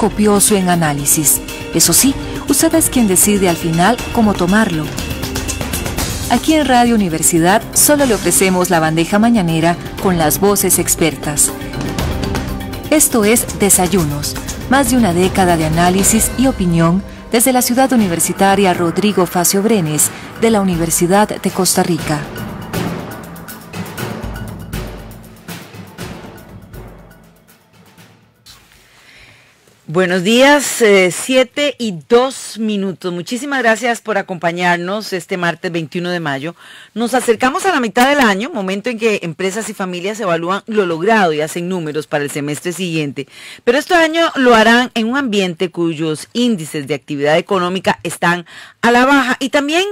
copioso en análisis. Eso sí, usted es quien decide al final cómo tomarlo. Aquí en Radio Universidad solo le ofrecemos la bandeja mañanera con las voces expertas. Esto es Desayunos, más de una década de análisis y opinión desde la ciudad universitaria Rodrigo Facio Brenes de la Universidad de Costa Rica. Buenos días, 7 eh, siete y dos minutos. Muchísimas gracias por acompañarnos este martes 21 de mayo. Nos acercamos a la mitad del año, momento en que empresas y familias evalúan lo logrado y hacen números para el semestre siguiente. Pero este año lo harán en un ambiente cuyos índices de actividad económica están a la baja y también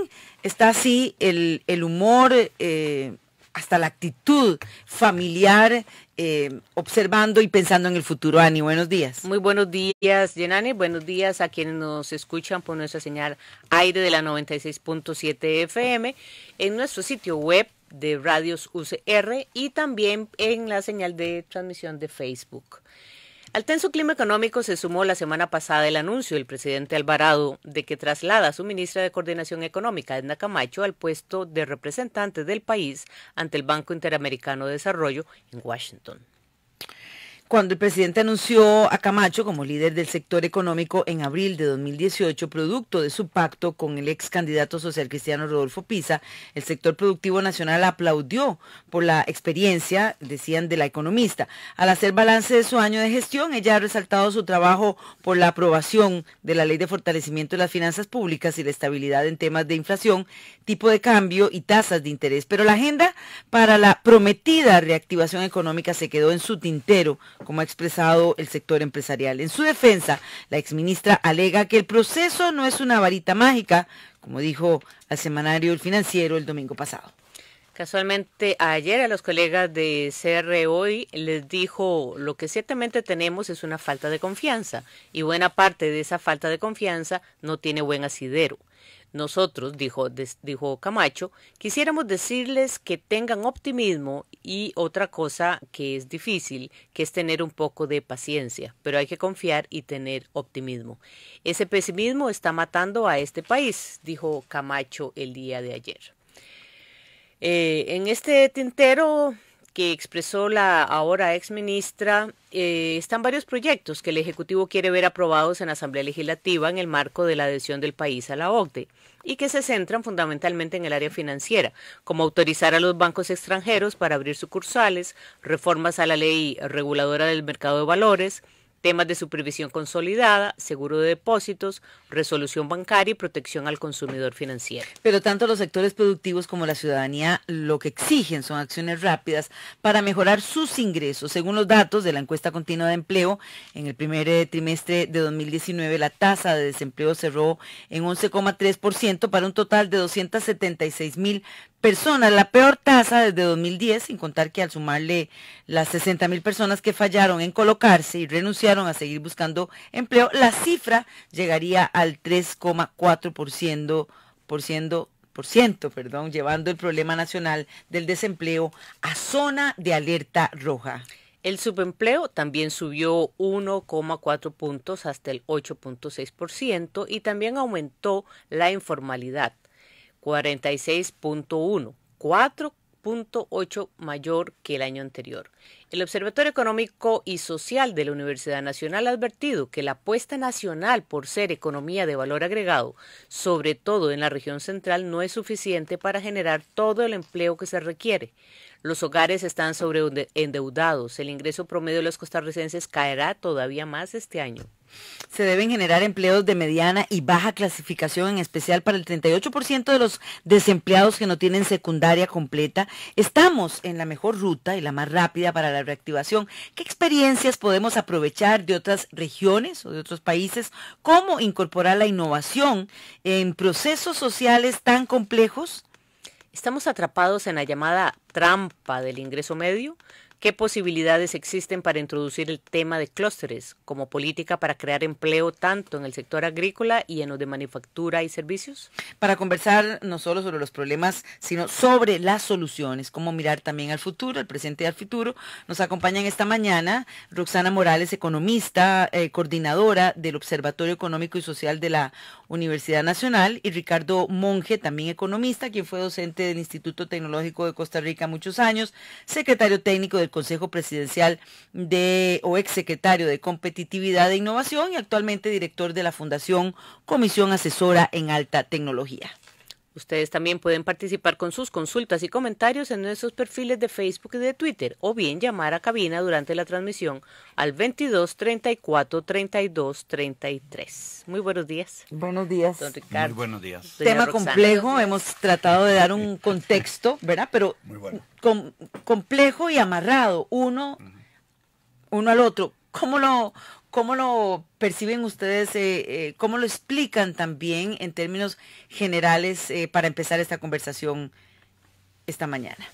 está así el, humor. Eh, hasta la actitud familiar eh, observando y pensando en el futuro. Ani, buenos días. Muy buenos días, Yenani. Buenos días a quienes nos escuchan por nuestra señal aire de la 96.7 FM en nuestro sitio web de Radios UCR y también en la señal de transmisión de Facebook. Al tenso clima económico se sumó la semana pasada el anuncio del presidente Alvarado de que traslada a su ministra de Coordinación Económica, Edna Camacho, al puesto de representante del país ante el Banco Interamericano de Desarrollo en Washington cuando el presidente anunció a Camacho como líder del sector económico en abril de 2018, producto de su pacto con el ex candidato social cristiano Rodolfo Pisa, el sector productivo nacional aplaudió por la experiencia, decían, de la economista. Al hacer balance de su año de gestión, ella ha resaltado su trabajo por la aprobación de la Ley de Fortalecimiento de las Finanzas Públicas y la estabilidad en temas de inflación, tipo de cambio y tasas de interés. Pero la agenda para la prometida reactivación económica se quedó en su tintero como ha expresado el sector empresarial. En su defensa, la exministra alega que el proceso no es una varita mágica, como dijo al semanario El Financiero el domingo pasado. Casualmente ayer a los colegas de CR e Hoy les dijo lo que ciertamente tenemos es una falta de confianza y buena parte de esa falta de confianza no tiene buen asidero. Nosotros, dijo, dijo Camacho, quisiéramos decirles que tengan optimismo y otra cosa que es difícil, que es tener un poco de paciencia, pero hay que confiar y tener optimismo. Ese pesimismo está matando a este país, dijo Camacho el día de ayer. Eh, en este tintero que expresó la ahora ex ministra, eh, están varios proyectos que el Ejecutivo quiere ver aprobados en la Asamblea Legislativa en el marco de la adhesión del país a la OCDE y que se centran fundamentalmente en el área financiera, como autorizar a los bancos extranjeros para abrir sucursales, reformas a la ley reguladora del mercado de valores, temas de supervisión consolidada, seguro de depósitos, resolución bancaria y protección al consumidor financiero. Pero tanto los sectores productivos como la ciudadanía lo que exigen son acciones rápidas para mejorar sus ingresos. Según los datos de la encuesta continua de empleo, en el primer eh, trimestre de 2019 la tasa de desempleo cerró en 11,3% para un total de 276 mil personas, la peor tasa desde 2010, sin contar que al sumarle las 60 mil personas que fallaron en colocarse y renunciaron a seguir buscando empleo, la cifra llegaría al 3,4%, por ciento, perdón, llevando el problema nacional del desempleo a zona de alerta roja. El subempleo también subió 1,4 puntos hasta el 8,6% y también aumentó la informalidad 46.1, 4.8 mayor que el año anterior. El Observatorio Económico y Social de la Universidad Nacional ha advertido que la apuesta nacional por ser economía de valor agregado, sobre todo en la región central, no es suficiente para generar todo el empleo que se requiere. Los hogares están sobreendeudados. El ingreso promedio de los costarricenses caerá todavía más este año se deben generar empleos de mediana y baja clasificación, en especial para el 38% de los desempleados que no tienen secundaria completa. Estamos en la mejor ruta y la más rápida para la reactivación. ¿Qué experiencias podemos aprovechar de otras regiones o de otros países? ¿Cómo incorporar la innovación en procesos sociales tan complejos? Estamos atrapados en la llamada trampa del ingreso medio ¿Qué posibilidades existen para introducir el tema de clústeres como política para crear empleo tanto en el sector agrícola y en los de manufactura y servicios? Para conversar no solo sobre los problemas, sino sobre las soluciones, cómo mirar también al futuro, al presente y al futuro, nos acompañan esta mañana Roxana Morales, economista, eh, coordinadora del Observatorio Económico y Social de la Universidad Nacional, y Ricardo Monge, también economista, quien fue docente del Instituto Tecnológico de Costa Rica muchos años, secretario técnico de Consejo Presidencial de o exsecretario de Competitividad e Innovación y actualmente director de la Fundación Comisión Asesora en Alta Tecnología. Ustedes también pueden participar con sus consultas y comentarios en nuestros perfiles de Facebook y de Twitter o bien llamar a cabina durante la transmisión al 22 34 32 33. Muy buenos días. Buenos días. Don Ricardo. buenos días. Tema complejo, hemos tratado de dar un contexto, ¿verdad? Pero complejo y amarrado uno, uno al otro. ¿Cómo lo, ¿Cómo lo perciben ustedes? Eh, eh, ¿Cómo lo explican también en términos generales eh, para empezar esta conversación esta mañana?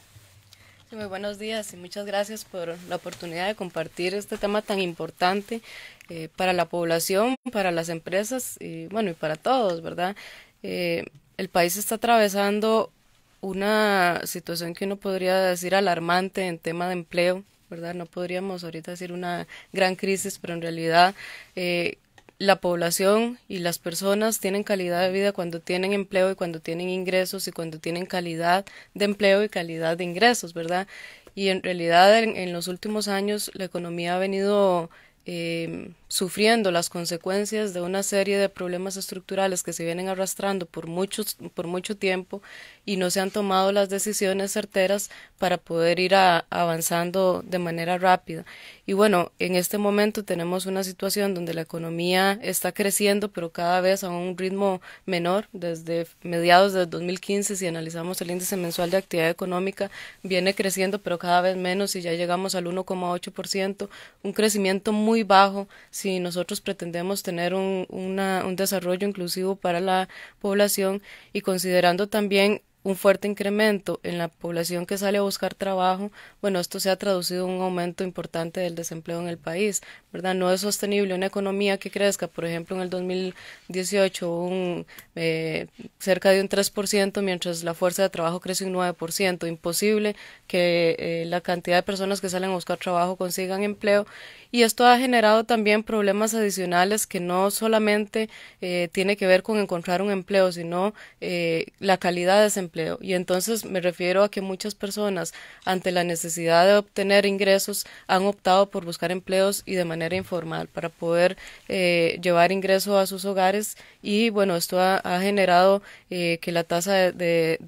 muy buenos días y muchas gracias por la oportunidad de compartir este tema tan importante eh, para la población, para las empresas y bueno, y para todos, ¿verdad? el país está atravesando una situación que uno podría decir alarmante en tema de empleo ¿verdad? No podríamos ahorita decir una gran crisis, pero en realidad eh, la población y las personas tienen calidad de vida cuando tienen empleo y cuando tienen ingresos y cuando tienen calidad de empleo y calidad de ingresos, ¿verdad? Y en realidad en, los últimos años la economía ha venido... Eh, sufriendo las consecuencias de una serie de problemas estructurales que se vienen arrastrando por, muchos, por mucho tiempo y no se han tomado las decisiones certeras para poder ir avanzando de manera rápida. Y bueno, en este momento tenemos una situación donde la economía está creciendo, pero cada vez a un ritmo menor. Desde mediados del 2015, si analizamos el índice mensual de actividad económica, viene creciendo, pero cada vez menos y ya llegamos al 1,8%, un crecimiento muy bajo si nosotros pretendemos tener un, un desarrollo inclusivo para la población y considerando también un fuerte incremento en la población que sale a buscar trabajo, bueno, esto se ha traducido en un aumento importante del desempleo en el país, ¿verdad? No es sostenible una economía que crezca, por ejemplo, en el 2018 un, eh, cerca de un 3%, mientras la fuerza de trabajo crece un 9%. Imposible que eh, la cantidad de personas que salen a buscar trabajo consigan empleo y esto ha generado también problemas adicionales que no solamente tienen eh, tiene que ver con encontrar un empleo, sino la calidad de desempleo y entonces me refiero a que muchas personas, ante la necesidad de obtener ingresos, han optado por buscar empleos y de manera informal para poder eh, llevar ingresos a sus hogares. Y bueno, esto ha, generado eh, que la tasa de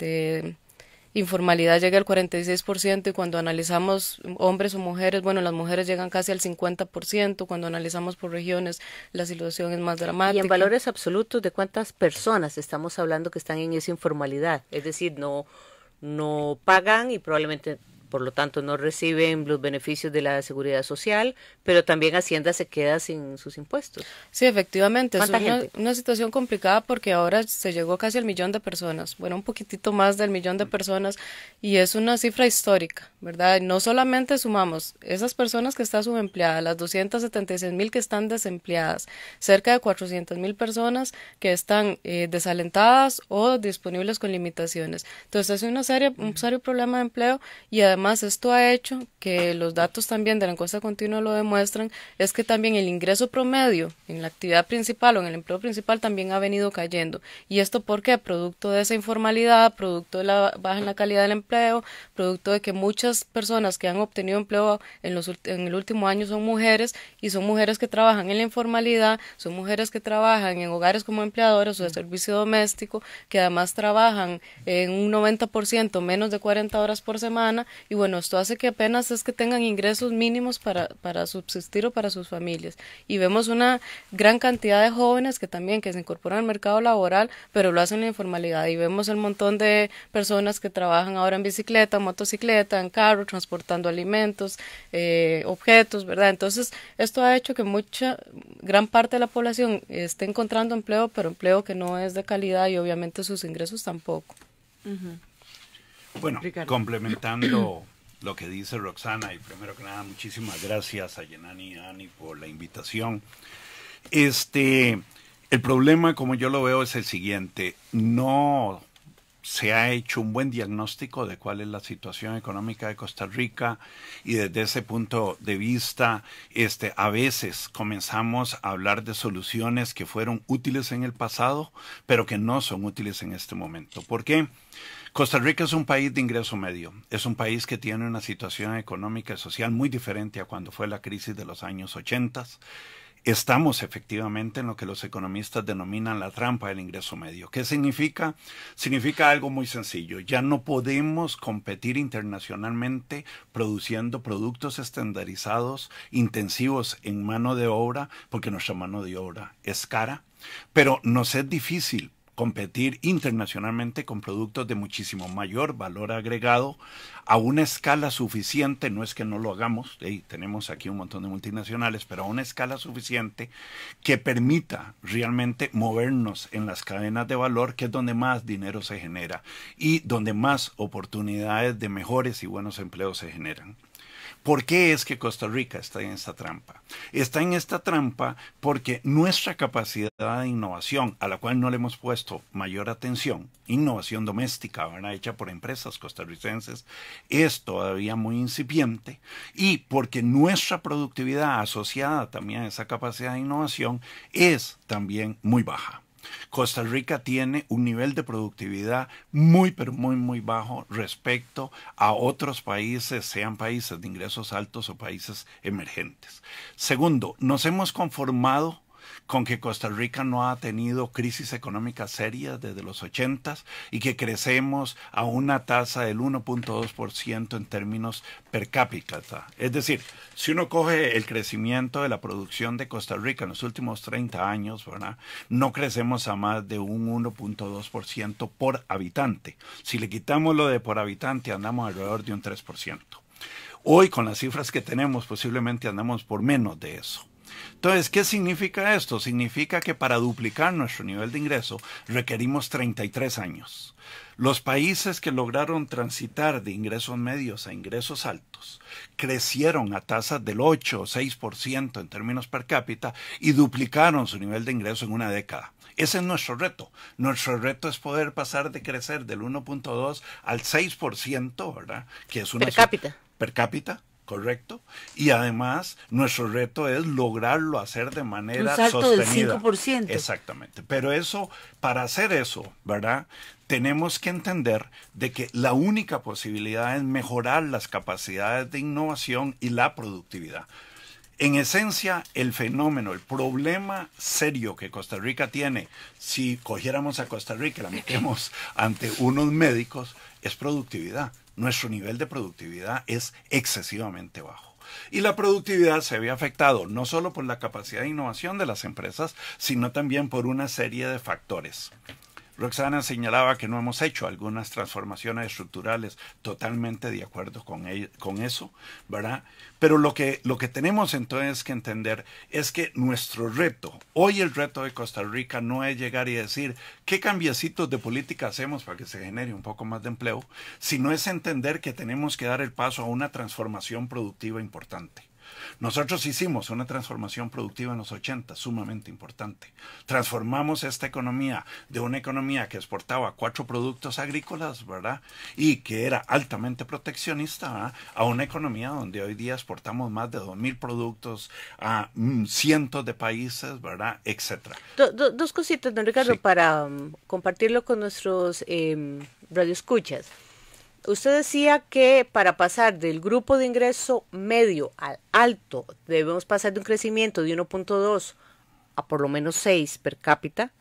informalidad llega al 46% y cuando analizamos hombres o mujeres, bueno, las mujeres llegan casi al 50%, cuando analizamos por regiones la situación es más dramática. Y en valores absolutos, ¿de cuántas personas estamos hablando que están en esa informalidad? Es decir, no no pagan y probablemente por lo tanto no reciben los beneficios de la seguridad social, pero también Hacienda se queda sin sus impuestos. Sí, efectivamente, es una, situación complicada porque ahora se llegó casi al millón de personas, bueno, un poquitito más del millón de mm. personas y es una cifra histórica, ¿verdad? No solamente sumamos esas personas que están subempleadas, las 276 mil que están desempleadas, cerca de 400 mil personas que están eh, desalentadas o disponibles con limitaciones. Entonces es una serie, un mm. serio problema de empleo y además además esto ha hecho, que los datos también de la encuesta continua lo demuestran, es que también el ingreso promedio en la actividad principal o en el empleo principal también ha venido cayendo. ¿Y esto por qué? Producto de esa informalidad, producto de la baja en la calidad del empleo, producto de que muchas personas que han obtenido empleo en, los, en el último año son mujeres y son mujeres que trabajan en la informalidad, son mujeres que trabajan en hogares como empleadoras o de servicio doméstico, que además trabajan en un 90% menos de 40 horas por semana y bueno, esto hace que apenas es que tengan ingresos mínimos para, para subsistir o para sus familias. Y vemos una gran cantidad de jóvenes que también que se incorporan al mercado laboral, pero lo hacen en la informalidad. Y vemos el montón de personas que trabajan ahora en bicicleta, motocicleta, en carro, transportando alimentos, eh, objetos, ¿verdad? Entonces, esto ha hecho que mucha, gran parte de la población esté encontrando empleo, pero empleo que no es de calidad y obviamente sus ingresos tampoco. Bueno, complementando lo que dice Roxana, y primero que nada, muchísimas gracias a Yenani y Ani por la invitación. Este, el problema, como yo lo veo, es el siguiente. No se ha hecho un buen diagnóstico de cuál es la situación económica de Costa Rica y desde ese punto de vista, este, a veces comenzamos a hablar de soluciones que fueron útiles en el pasado, pero que no son útiles en este momento. ¿Por qué? Costa Rica es un país de ingreso medio, es un país que tiene una situación económica y social muy diferente a cuando fue la crisis de los años 80. Estamos efectivamente en lo que los economistas denominan la trampa del ingreso medio. ¿Qué significa? Significa algo muy sencillo. Ya no podemos competir internacionalmente produciendo productos estandarizados, intensivos en mano de obra, porque nuestra mano de obra es cara, pero nos es difícil competir internacionalmente con productos de muchísimo mayor valor agregado a una escala suficiente, no es que no lo hagamos, tenemos aquí un montón de multinacionales, pero a una escala suficiente que permita realmente movernos en las cadenas de valor, que es donde más dinero se genera y donde más oportunidades de mejores y buenos empleos se generan. ¿Por qué es que Costa Rica está en esta trampa? Está en esta trampa porque nuestra capacidad de innovación, a la cual no le hemos puesto mayor atención, innovación doméstica, ¿verdad? hecha por empresas costarricenses, es todavía muy incipiente y porque nuestra productividad asociada también a esa capacidad de innovación es también muy baja. Costa Rica tiene un nivel de productividad muy, pero muy, muy bajo respecto a otros países, sean países de ingresos altos o países emergentes. Segundo, nos hemos conformado con que Costa Rica no ha tenido crisis económica seria desde los 80 y que crecemos a una tasa del 1.2% en términos per cápita. Es decir, si uno coge el crecimiento de la producción de Costa Rica en los últimos 30 años, no crecemos a más de un 1.2% por habitante. Si le quitamos lo de por habitante, andamos alrededor de un 3%. Hoy, con las cifras que tenemos, posiblemente andamos por menos de eso. Entonces, ¿qué significa esto? Significa que para duplicar nuestro nivel de ingreso requerimos 33 años. Los países que lograron transitar de ingresos medios a ingresos altos crecieron a tasas del 8 o 6% en términos per cápita y duplicaron su nivel de ingreso en una década. Ese es nuestro reto. Nuestro reto es poder pasar de crecer del 1.2 al 6%, ¿verdad? Que es una per cápita. Per cápita ¿correcto? Y además, nuestro reto es lograrlo hacer de manera Un salto sostenida. del 5%. Exactamente. Pero eso, para hacer eso, ¿verdad? Tenemos que entender de que la única posibilidad es mejorar las capacidades de innovación y la productividad. En esencia, el fenómeno, el problema serio que Costa Rica tiene, si cogiéramos a Costa Rica y la metemos ante unos médicos, es productividad nuestro nivel de productividad es excesivamente bajo. Y la productividad se ve afectado no solo por la capacidad de innovación de las empresas, sino también por una serie de factores. Roxana señalaba que no hemos hecho algunas transformaciones estructurales totalmente de acuerdo con, e, con eso, ¿verdad? Pero lo que, lo que tenemos entonces que entender es que nuestro reto, hoy el reto de Costa Rica no es llegar y decir qué cambiecitos de política hacemos para que se genere un poco más de empleo, sino es entender que tenemos que dar el paso a una transformación productiva importante. Nosotros hicimos una transformación productiva en los 80, sumamente importante. Transformamos esta economía de una economía que exportaba cuatro productos agrícolas, ¿verdad? Y que era altamente proteccionista, ¿ah? A una economía donde hoy día exportamos más de 2.000 productos a mm, cientos de países, ¿verdad? Etcétera. dos cositas, don Ricardo, para um, compartirlo con nuestros eh, radioescuchas. Usted decía que para pasar del grupo de ingreso medio al alto debemos pasar de un crecimiento de 1.2 a por lo menos 6 per cápita.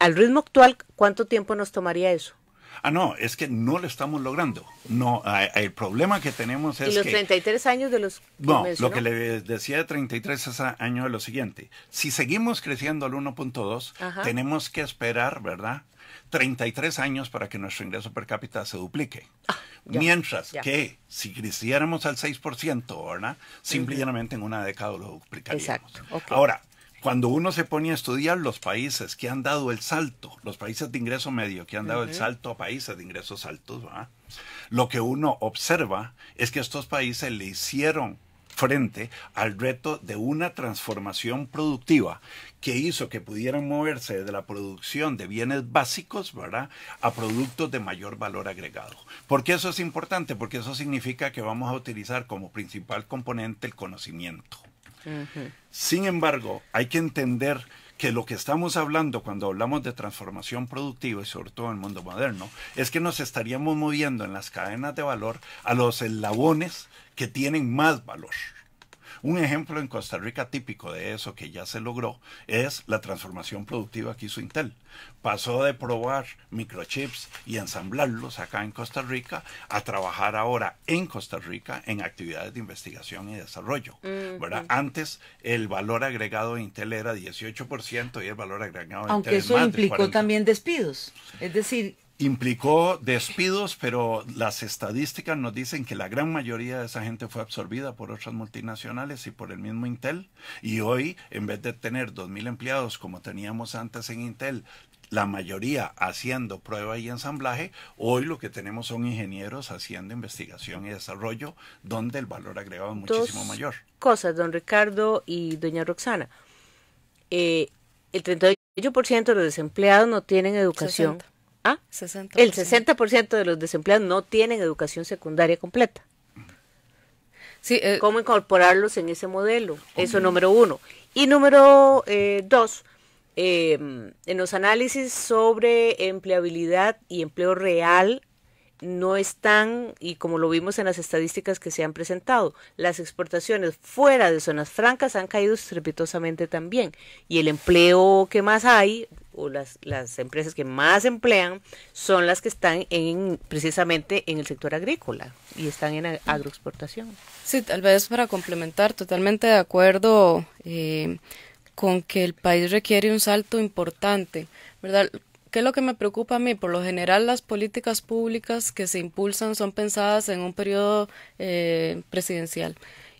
al ritmo actual, ¿cuánto tiempo nos tomaría eso? Ah, no, es que no lo estamos logrando. No, el problema que tenemos es. ¿Y los 33 años de los.? No, lo que le decía de 33 años es lo siguiente. Si seguimos creciendo al 1.2, tenemos que esperar, ¿verdad? 33 años para que nuestro ingreso per cápita se duplique. Ah, Mientras que si creciéramos al 6%, ¿verdad? Simplemente en una década lo duplicaríamos. Ahora, cuando uno se pone a estudiar los países que han dado el salto, los países de ingreso medio que han dado el salto a países de ingresos altos, ¿verdad? lo que uno observa es que estos países le hicieron frente al reto de una transformación productiva que hizo que pudieran moverse de la producción de bienes básicos ¿verdad? a productos de mayor valor agregado. ¿Por qué eso es importante? Porque eso significa que vamos a utilizar como principal componente el conocimiento. Sin embargo, hay que entender que lo que estamos hablando cuando hablamos de transformación productiva y sobre todo en el mundo moderno es que nos estaríamos moviendo en las cadenas de valor a los eslabones que tienen más valor. Un ejemplo en Costa Rica típico de eso que ya se logró es la transformación productiva que hizo Intel. Pasó de probar microchips y ensamblarlos acá en Costa Rica a trabajar ahora en Costa Rica en actividades de investigación y desarrollo. Antes el valor agregado de Intel era 18% y el valor agregado de Aunque Intel eso implicó también despidos. Es decir, implicó despidos, pero las estadísticas nos dicen que la gran mayoría de esa gente fue absorbida por otras multinacionales y por el mismo Intel. Y hoy, en vez de tener 2.000 empleados como teníamos antes en Intel, la mayoría haciendo prueba y ensamblaje, hoy lo que tenemos son ingenieros haciendo investigación y desarrollo, donde el valor agregado es muchísimo mayor. Cosas, don Ricardo y doña Roxana. Eh, el 38% de los desempleados no tienen educación. Ah, el 60% de los desempleados no tienen educación secundaria completa. Sí, eh, ¿Cómo incorporarlos en ese modelo? Eso número uno. Y número eh, dos, eh, en los análisis sobre empleabilidad y empleo real no están, y como lo vimos en las estadísticas que se han presentado, las exportaciones fuera de zonas francas han caído estrepitosamente también. Y el empleo que más hay, o las, las empresas que más emplean, son las que están en, precisamente en el sector agrícola y están en agroexportación. Sí, tal vez para complementar, totalmente de acuerdo eh, con que el país requiere un salto importante, ¿verdad? ¿Qué es lo que me preocupa a mí? Por lo general las políticas públicas que se impulsan son pensadas en un periodo eh, presidencial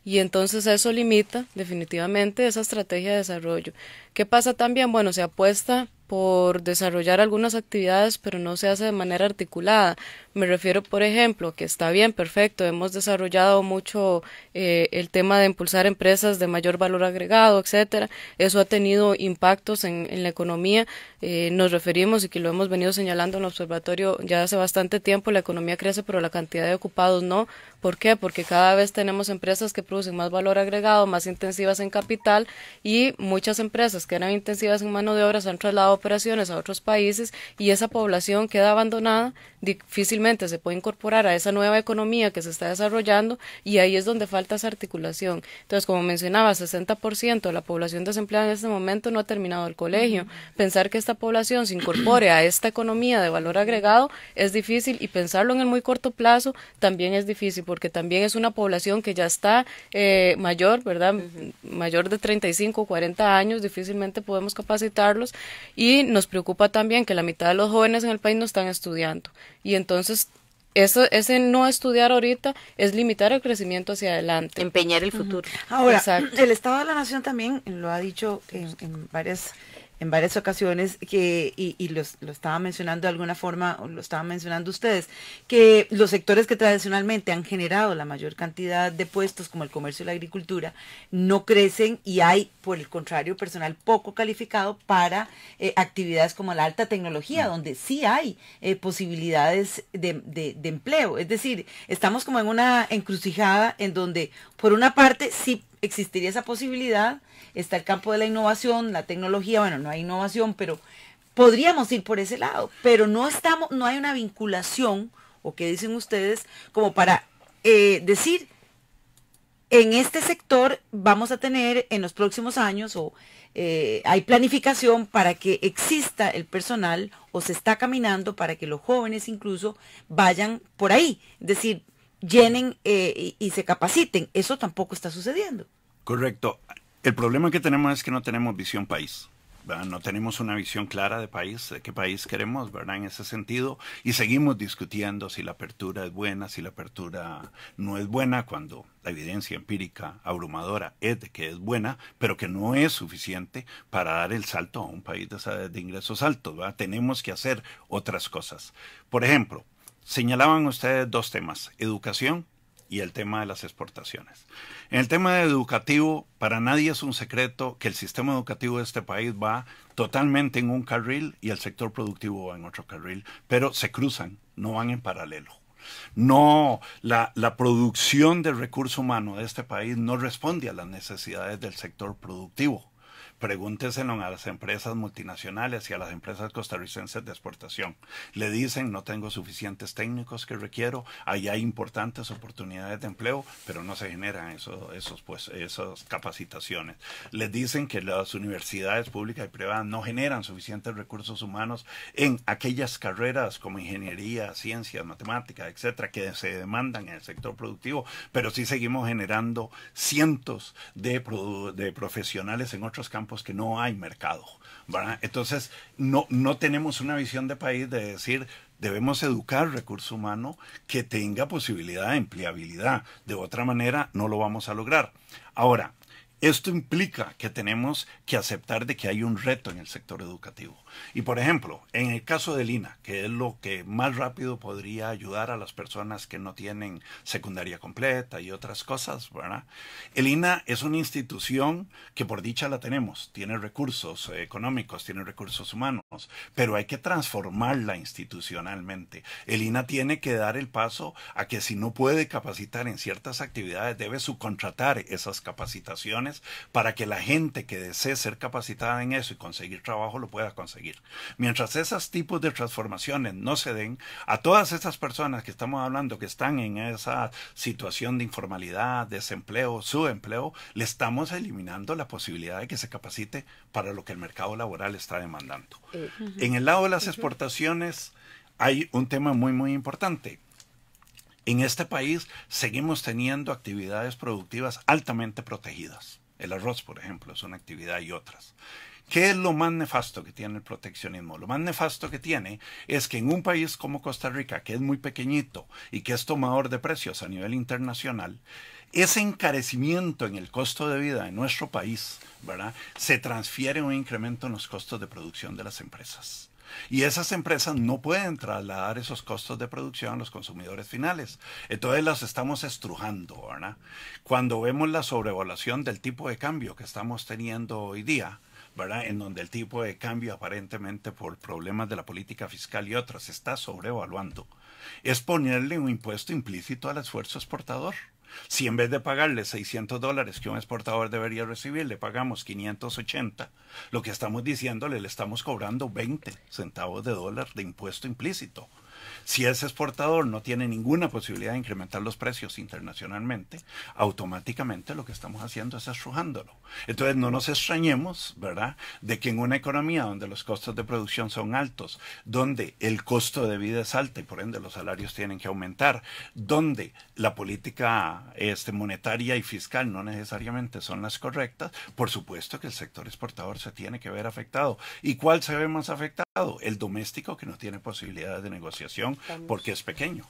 y entonces eso limita definitivamente esa estrategia de desarrollo. ¿Qué pasa también? Bueno, se apuesta por desarrollar algunas actividades, pero no se hace de manera articulada. Me refiero, por ejemplo, que está bien, perfecto, hemos desarrollado mucho eh, el tema de impulsar empresas de mayor valor agregado, etcétera. Eso ha tenido impactos en, la economía. Eh, nos referimos y que lo hemos venido señalando en el observatorio ya hace bastante tiempo. La economía crece, pero la cantidad de ocupados no. ¿Por qué? Porque cada vez tenemos empresas que producen más valor agregado, más intensivas en capital y muchas empresas que eran intensivas en mano de obra se han trasladado operaciones a otros países y esa población queda abandonada, difícilmente se puede incorporar a esa nueva economía que se está desarrollando y ahí es donde falta esa articulación. Entonces, como mencionaba, 60% de la población desempleada en este momento no ha terminado el colegio. Pensar que esta población se incorpore a esta economía de valor agregado es difícil y pensarlo en el muy corto plazo también es difícil porque también es una población que ya está eh, mayor, ¿verdad? Mayor de 35 o 40 años, difícil podemos capacitarlos y nos preocupa también que la mitad de los jóvenes en el país no están estudiando y entonces eso, ese no estudiar ahorita es limitar el crecimiento hacia adelante. Empeñar el futuro. Ahora, el Estado de la Nación también lo ha dicho en varias en varias ocasiones que, y, lo estaba mencionando de alguna forma, o lo estaban mencionando ustedes, que los sectores que tradicionalmente han generado la mayor cantidad de puestos, como el comercio y la agricultura, no crecen y hay, por el contrario, personal poco calificado para eh, actividades como la alta tecnología, mm. donde sí hay eh, posibilidades de, de empleo. Es decir, estamos como en una encrucijada en donde, por una parte, sí existiría esa posibilidad, está el campo de la innovación, la tecnología, bueno, no hay innovación, pero podríamos ir por ese lado, pero no estamos, no hay una vinculación, o qué dicen ustedes, como para eh, decir, en este sector vamos a tener en los próximos años o eh, hay planificación para que exista el personal o se está caminando para que los jóvenes incluso vayan por ahí, es decir, llenen eh, y, se capaciten. Eso tampoco está sucediendo. Correcto. El problema que tenemos es que no tenemos visión país. No tenemos una visión clara de país, de qué país queremos, ¿verdad? En ese sentido, y seguimos discutiendo si la apertura es buena, si la apertura no es buena, cuando la evidencia empírica abrumadora es de que es buena, pero que no es suficiente para dar el salto a un país de, ingresos altos, Tenemos que hacer otras cosas. Por ejemplo, señalaban ustedes dos temas, educación y el tema de las exportaciones. En el tema educativo, para nadie es un secreto que el sistema educativo de este país va totalmente en un carril y el sector productivo va en otro carril, pero se cruzan, no van en paralelo. No, la, la, producción de recurso humano de este país no responde a las necesidades del sector productivo. Pregúnteselo a las empresas multinacionales y a las empresas costarricenses de exportación. Le dicen, no tengo suficientes técnicos que requiero, allá hay importantes oportunidades de empleo, pero no se generan esos, pues, esas capacitaciones. Le dicen que las universidades públicas y privadas no generan suficientes recursos humanos en aquellas carreras como ingeniería, ciencias, matemáticas, etcétera, que se demandan en el sector productivo, pero sí seguimos generando cientos de, de profesionales en otros campos que no hay mercado. Entonces, no, no tenemos una visión de país de decir, debemos educar recurso humano que tenga posibilidad de empleabilidad. De otra manera, no lo vamos a lograr. Ahora, esto implica que tenemos que aceptar de que hay un reto en el sector educativo. Y por ejemplo, en el caso de Lina, que es lo que más rápido podría ayudar a las personas que no tienen secundaria completa y otras cosas, ¿verdad? El INA es una institución que por dicha la tenemos, tiene recursos económicos, tiene recursos humanos, pero hay que transformarla institucionalmente. El INA tiene que dar el paso a que si no puede capacitar en ciertas actividades, debe subcontratar esas capacitaciones para que la gente que desee ser capacitada en eso y conseguir trabajo lo pueda conseguir. Mientras esos tipos de transformaciones no se den, a todas esas personas que estamos hablando que están en esa situación de informalidad, desempleo, subempleo, le estamos eliminando la posibilidad de que se capacite para lo que el mercado laboral está demandando. Eh, en el lado de las exportaciones hay un tema muy, muy importante. En este país seguimos teniendo actividades productivas altamente protegidas. El arroz, por ejemplo, es una actividad y otras. ¿Qué es lo más nefasto que tiene el proteccionismo? Lo más nefasto que tiene es que en un país como Costa Rica, que es muy pequeñito y que es tomador de precios a nivel internacional, ese encarecimiento en el costo de vida en nuestro país, ¿verdad? Se transfiere un incremento en los costos de producción de las empresas. Y esas empresas no pueden trasladar esos costos de producción a los consumidores finales. Entonces las estamos estrujando, ¿verdad? Cuando vemos la sobrevaluación del tipo de cambio que estamos teniendo hoy día, en donde el tipo de cambio aparentemente por problemas de la política fiscal y otras está sobrevaluando, es ponerle un impuesto implícito al esfuerzo exportador. Si en vez de pagarle 600 dólares que un exportador debería recibir, le pagamos 580, lo que estamos diciéndole, le estamos cobrando 20 centavos de dólar de impuesto implícito. Si ese exportador no tiene ninguna posibilidad de incrementar los precios internacionalmente, automáticamente lo que estamos haciendo es estrujándolo. Entonces no nos extrañemos, ¿verdad?, de que en una economía donde los costos de producción son altos, donde el costo de vida es alto y por ende los salarios tienen que aumentar, donde la política este, monetaria y fiscal no necesariamente son las correctas, por supuesto que el sector exportador se tiene que ver afectado. ¿Y cuál se ve más afectado? el doméstico que no tiene posibilidades de negociación porque es pequeño.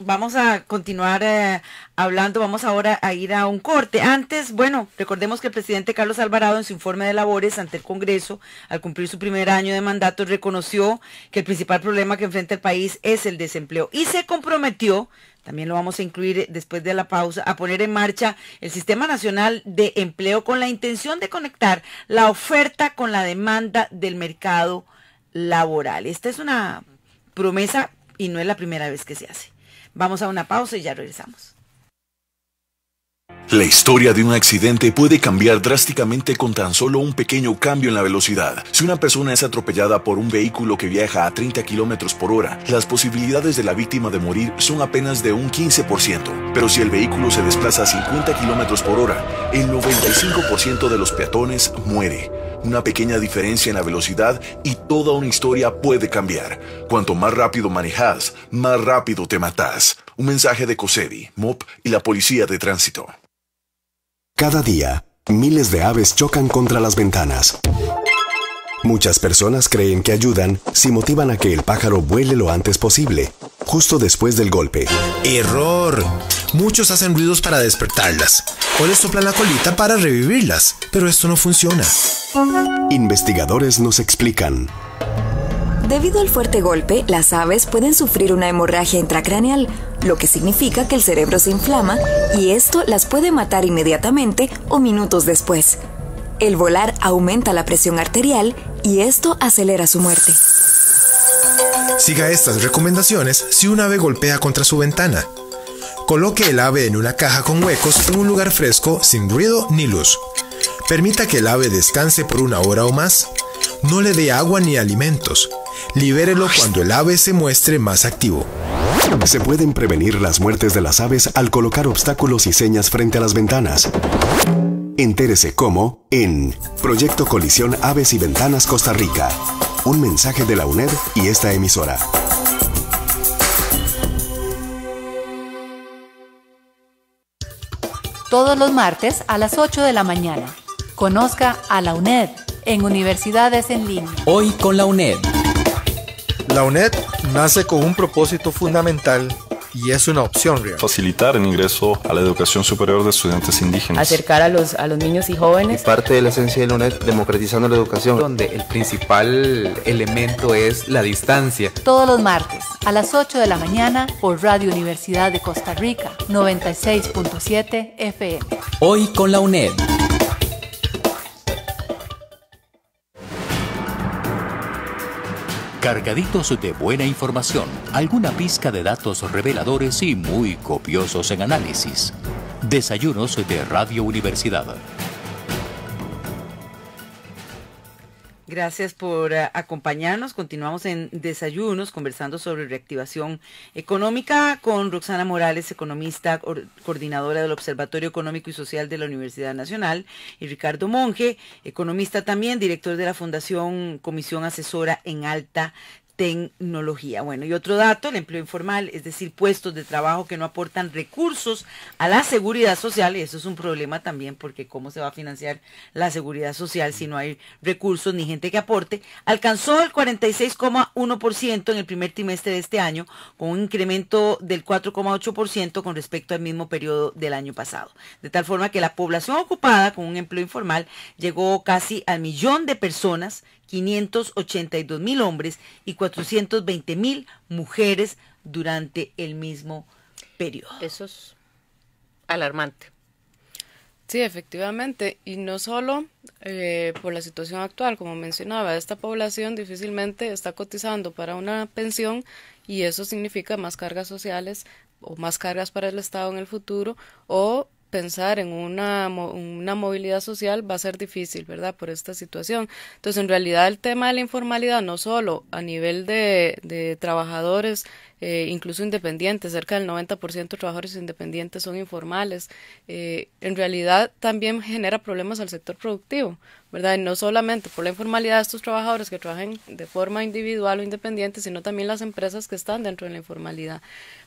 Vamos a continuar eh, hablando, vamos ahora a ir a un corte. Antes, bueno, recordemos que el presidente Carlos Alvarado en su informe de labores ante el Congreso, al cumplir su primer año de mandato, reconoció que el principal problema que enfrenta el país es el desempleo y se comprometió también lo vamos a incluir después de la pausa, a poner en marcha el Sistema Nacional de Empleo con la intención de conectar la oferta con la demanda del mercado laboral. Esta es una promesa y no es la primera vez que se hace. Vamos a una pausa y ya regresamos. La historia de un accidente puede cambiar drásticamente con tan solo un pequeño cambio en la velocidad. Si una persona es atropellada por un vehículo que viaja a 30 km por hora, las posibilidades de la víctima de morir son apenas de un 15%. Pero si el vehículo se desplaza a 50 km por hora, el 95% de los peatones muere. Una pequeña diferencia en la velocidad y toda una historia puede cambiar. Cuanto más rápido manejas, más rápido te matas. Un mensaje de COSEBI, MOP y la Policía de Tránsito. Cada día, miles de aves chocan contra las ventanas. Muchas personas creen que ayudan si motivan a que el pájaro vuele lo antes posible, justo después del golpe. ¡Error! Muchos hacen ruidos para despertarlas, o les soplan la colita para revivirlas, pero esto no funciona. Investigadores nos explican. Debido al fuerte golpe, las aves pueden sufrir una hemorragia intracraneal, lo que significa que el cerebro se inflama y esto las puede matar inmediatamente o minutos después. El volar aumenta la presión arterial y esto acelera su muerte. Siga estas recomendaciones si un ave golpea contra su ventana. Coloque el ave en una caja con huecos en un lugar fresco sin ruido ni luz. Permita que el ave descanse por una hora o más. No le dé agua ni alimentos. Libérelo cuando el ave se muestre más activo. Se pueden prevenir las muertes de las aves al colocar obstáculos y señas frente a las ventanas. Entérese cómo en Proyecto Colisión Aves y Ventanas Costa Rica. Un mensaje de la UNED y esta emisora. Todos los martes a las 8 de la mañana. Conozca a la UNED en Universidades en Línea. Hoy con la UNED. La UNED nace con un propósito fundamental y es una opción real. Facilitar el ingreso a la educación superior de estudiantes indígenas. Acercar a los, a los niños y jóvenes. Y parte de la esencia de la UNED democratizando la educación, donde el principal elemento es la distancia. Todos los martes a las 8 de la mañana por Radio Universidad de Costa Rica, 96.7 FM. Hoy con la UNED. cargaditos de buena información, alguna pizca de datos reveladores y muy copiosos en análisis. Desayunos de Radio Universidad. Gracias por eh, acompañarnos. Continuamos en Desayunos conversando sobre reactivación económica con Roxana Morales, economista, coordinadora del Observatorio Económico y Social de la Universidad Nacional, y Ricardo Monge, economista también, director de la Fundación Comisión Asesora en Alta tecnología. Bueno, y otro dato, el empleo informal, es decir, puestos de trabajo que no aportan recursos a la seguridad social, y eso es un problema también porque cómo se va a financiar la seguridad social si no hay recursos ni gente que aporte, alcanzó el 46,1% en el primer trimestre de este año, con un incremento del 4,8% con respecto al mismo periodo del año pasado. De tal forma que la población ocupada con un empleo informal llegó casi al millón de personas, 582 mil hombres y 420 mil mujeres durante el mismo periodo. Eso es alarmante. Sí, efectivamente. Y no solo eh, por la situación actual, como mencionaba, esta población difícilmente está cotizando para una pensión y eso significa más cargas sociales o más cargas para el Estado en el futuro o pensar en una, una movilidad social va a ser difícil, ¿verdad? Por esta situación. Entonces, en realidad el tema de la informalidad, no solo a nivel de, de trabajadores eh, incluso independientes, cerca del 90% de trabajadores independientes son informales, eh, en realidad también genera problemas al sector productivo, ¿verdad? Y no solamente por la informalidad de estos trabajadores que trabajan de forma individual o independiente, sino también las empresas que están dentro de la informalidad.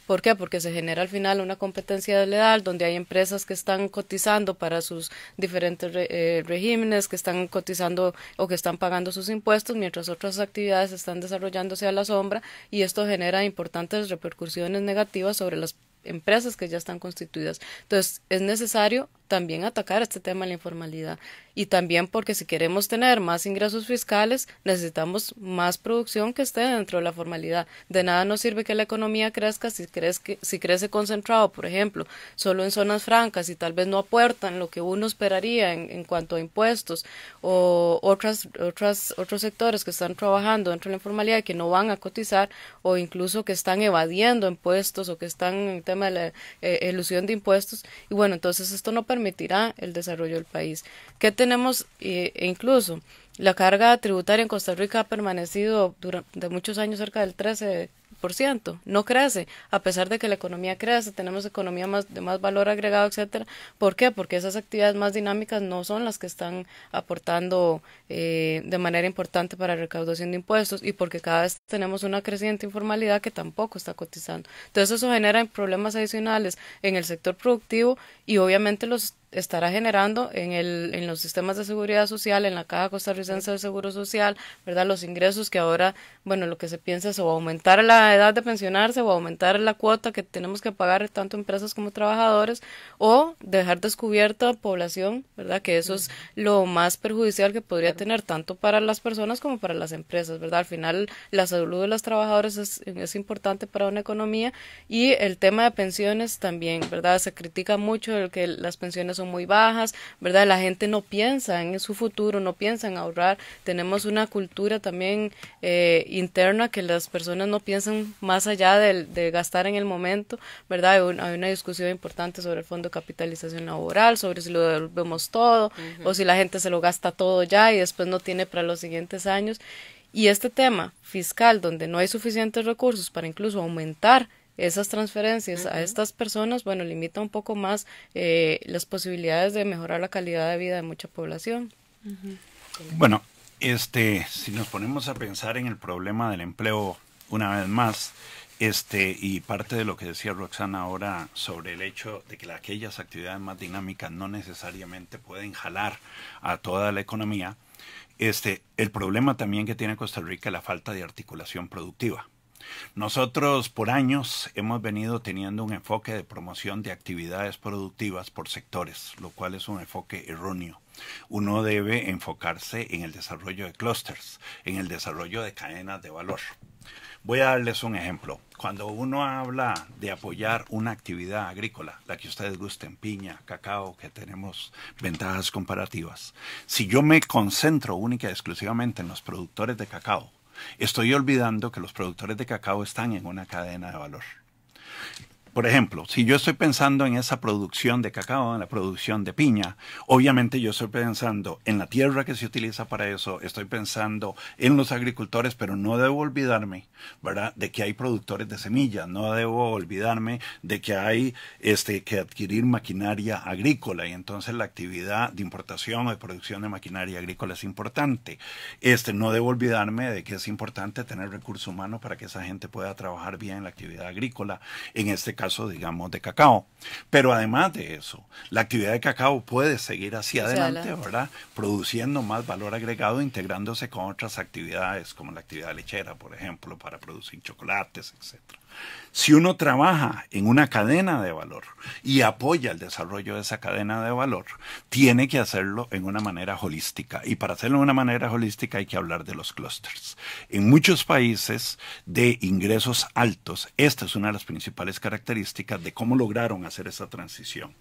¿Por qué? Porque se genera al final una competencia leal donde hay empresas que están cotizando para sus diferentes eh, regímenes, que están cotizando o que están pagando sus impuestos, mientras otras actividades están desarrollándose a la sombra y esto genera importantes repercusiones negativas sobre las empresas que ya están constituidas. Entonces, es necesario también atacar este tema de la informalidad. Y también porque si queremos tener más ingresos fiscales, necesitamos más producción que esté dentro de la formalidad. De nada nos sirve que la economía crezca si crece, si crece concentrado, por ejemplo, solo en zonas francas y tal vez no aportan lo que uno esperaría en, cuanto a impuestos o otras, otras, otros sectores que están trabajando dentro de la informalidad que no van a cotizar o incluso que están evadiendo impuestos o que están en el tema de la ilusión eh, elusión de impuestos. Y bueno, entonces esto no permite permitirá el desarrollo del país. ¿Qué tenemos? Eh, e incluso la carga tributaria en Costa Rica ha permanecido durante muchos años cerca del 13 por no crece, a pesar de que la economía crece, tenemos economía más, de más valor agregado, etcétera. ¿Por qué? Porque esas actividades más dinámicas no son las que están aportando eh, de manera importante para recaudación de impuestos y porque cada vez tenemos una creciente informalidad que tampoco está cotizando. Entonces eso genera problemas adicionales en el sector productivo y obviamente los estará generando en, el, en los sistemas de seguridad social, en la Caja Costarricense del Seguro Social, ¿verdad? Los ingresos que ahora, bueno, lo que se piensa es o aumentar la edad de pensionarse o aumentar la cuota que tenemos que pagar tanto empresas como trabajadores o dejar descubierta población, ¿verdad? Que eso es lo más perjudicial que podría tener tanto para las personas como para las empresas, ¿verdad? Al final la salud de los trabajadores es, es importante para una economía y el tema de pensiones también, ¿verdad? Se critica mucho el que las pensiones son muy bajas, ¿verdad? La gente no piensa en su futuro, no piensa en ahorrar. Tenemos una cultura también eh, interna que las personas no piensan más allá de, gastar en el momento, ¿verdad? Hay, una discusión importante sobre el fondo de capitalización laboral, sobre si lo devolvemos todo o si la gente se lo gasta todo ya y después no tiene para los siguientes años. Y este tema fiscal, donde no hay suficientes recursos para incluso aumentar esas transferencias a estas personas, bueno, limita un poco más eh, las posibilidades de mejorar la calidad de vida de mucha población. Bueno, este, si nos ponemos a pensar en el problema del empleo una vez más, este, y parte de lo que decía Roxana ahora sobre el hecho de que aquellas actividades más dinámicas no necesariamente pueden jalar a toda la economía, este, el problema también que tiene Costa Rica es la falta de articulación productiva. Nosotros por años hemos venido teniendo un enfoque de promoción de actividades productivas por sectores, lo cual es un enfoque erróneo. Uno debe enfocarse en el desarrollo de clusters, en el desarrollo de cadenas de valor. Voy a darles un ejemplo. Cuando uno habla de apoyar una actividad agrícola, la que ustedes gusten, piña, cacao, que tenemos ventajas comparativas, si yo me concentro única y exclusivamente en los productores de cacao, Estoy olvidando que los productores de cacao están en una cadena de valor. Por ejemplo, si yo estoy pensando en esa producción de cacao, en la producción de piña, obviamente yo estoy pensando en la tierra que se utiliza para eso, estoy pensando en los agricultores, pero no debo olvidarme, ¿verdad?, de que hay productores de semillas, no debo olvidarme de que hay este, que adquirir maquinaria agrícola y entonces la actividad de importación o de producción de maquinaria agrícola es importante. Este, no debo olvidarme de que es importante tener recursos humanos para que esa gente pueda trabajar bien en la actividad agrícola. En este caso, digamos, de cacao. Pero además de eso, la actividad de cacao puede seguir hacia adelante, ¿verdad? Produciendo más valor agregado, integrándose con otras actividades, como la actividad lechera, por ejemplo, para producir chocolates, etcétera. Si uno trabaja en una cadena de valor y apoya el desarrollo de esa cadena de valor, tiene que hacerlo en una manera holística. Y para hacerlo en una manera holística hay que hablar de los clusters. En muchos países de ingresos altos, esta es una de las principales características de cómo lograron hacer esa transición.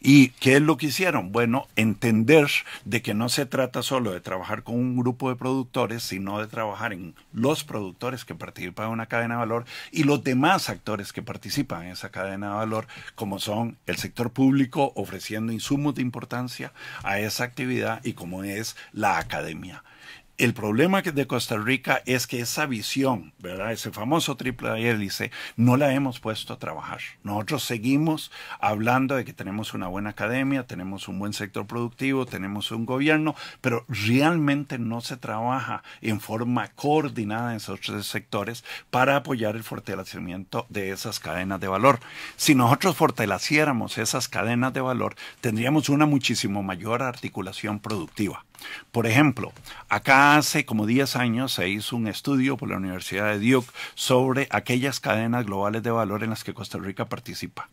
¿Y qué es lo que hicieron? Bueno, entender de que no se trata solo de trabajar con un grupo de productores, sino de trabajar en los productores que participan en una cadena de valor y los demás actores que participan en esa cadena de valor, como son el sector público ofreciendo insumos de importancia a esa actividad y como es la academia. El problema de Costa Rica es que esa visión, Ese famoso triple hélice, no la hemos puesto a trabajar. Nosotros seguimos hablando de que tenemos una buena academia, tenemos un buen sector productivo, tenemos un gobierno, pero realmente no se trabaja en forma coordinada en esos tres sectores para apoyar el fortalecimiento de esas cadenas de valor. Si nosotros fortaleciéramos esas cadenas de valor, tendríamos una muchísimo mayor articulación productiva. Por ejemplo, acá hace como 10 años se hizo un estudio por la Universidad de Duke sobre aquellas cadenas globales de valor en las que Costa Rica participa.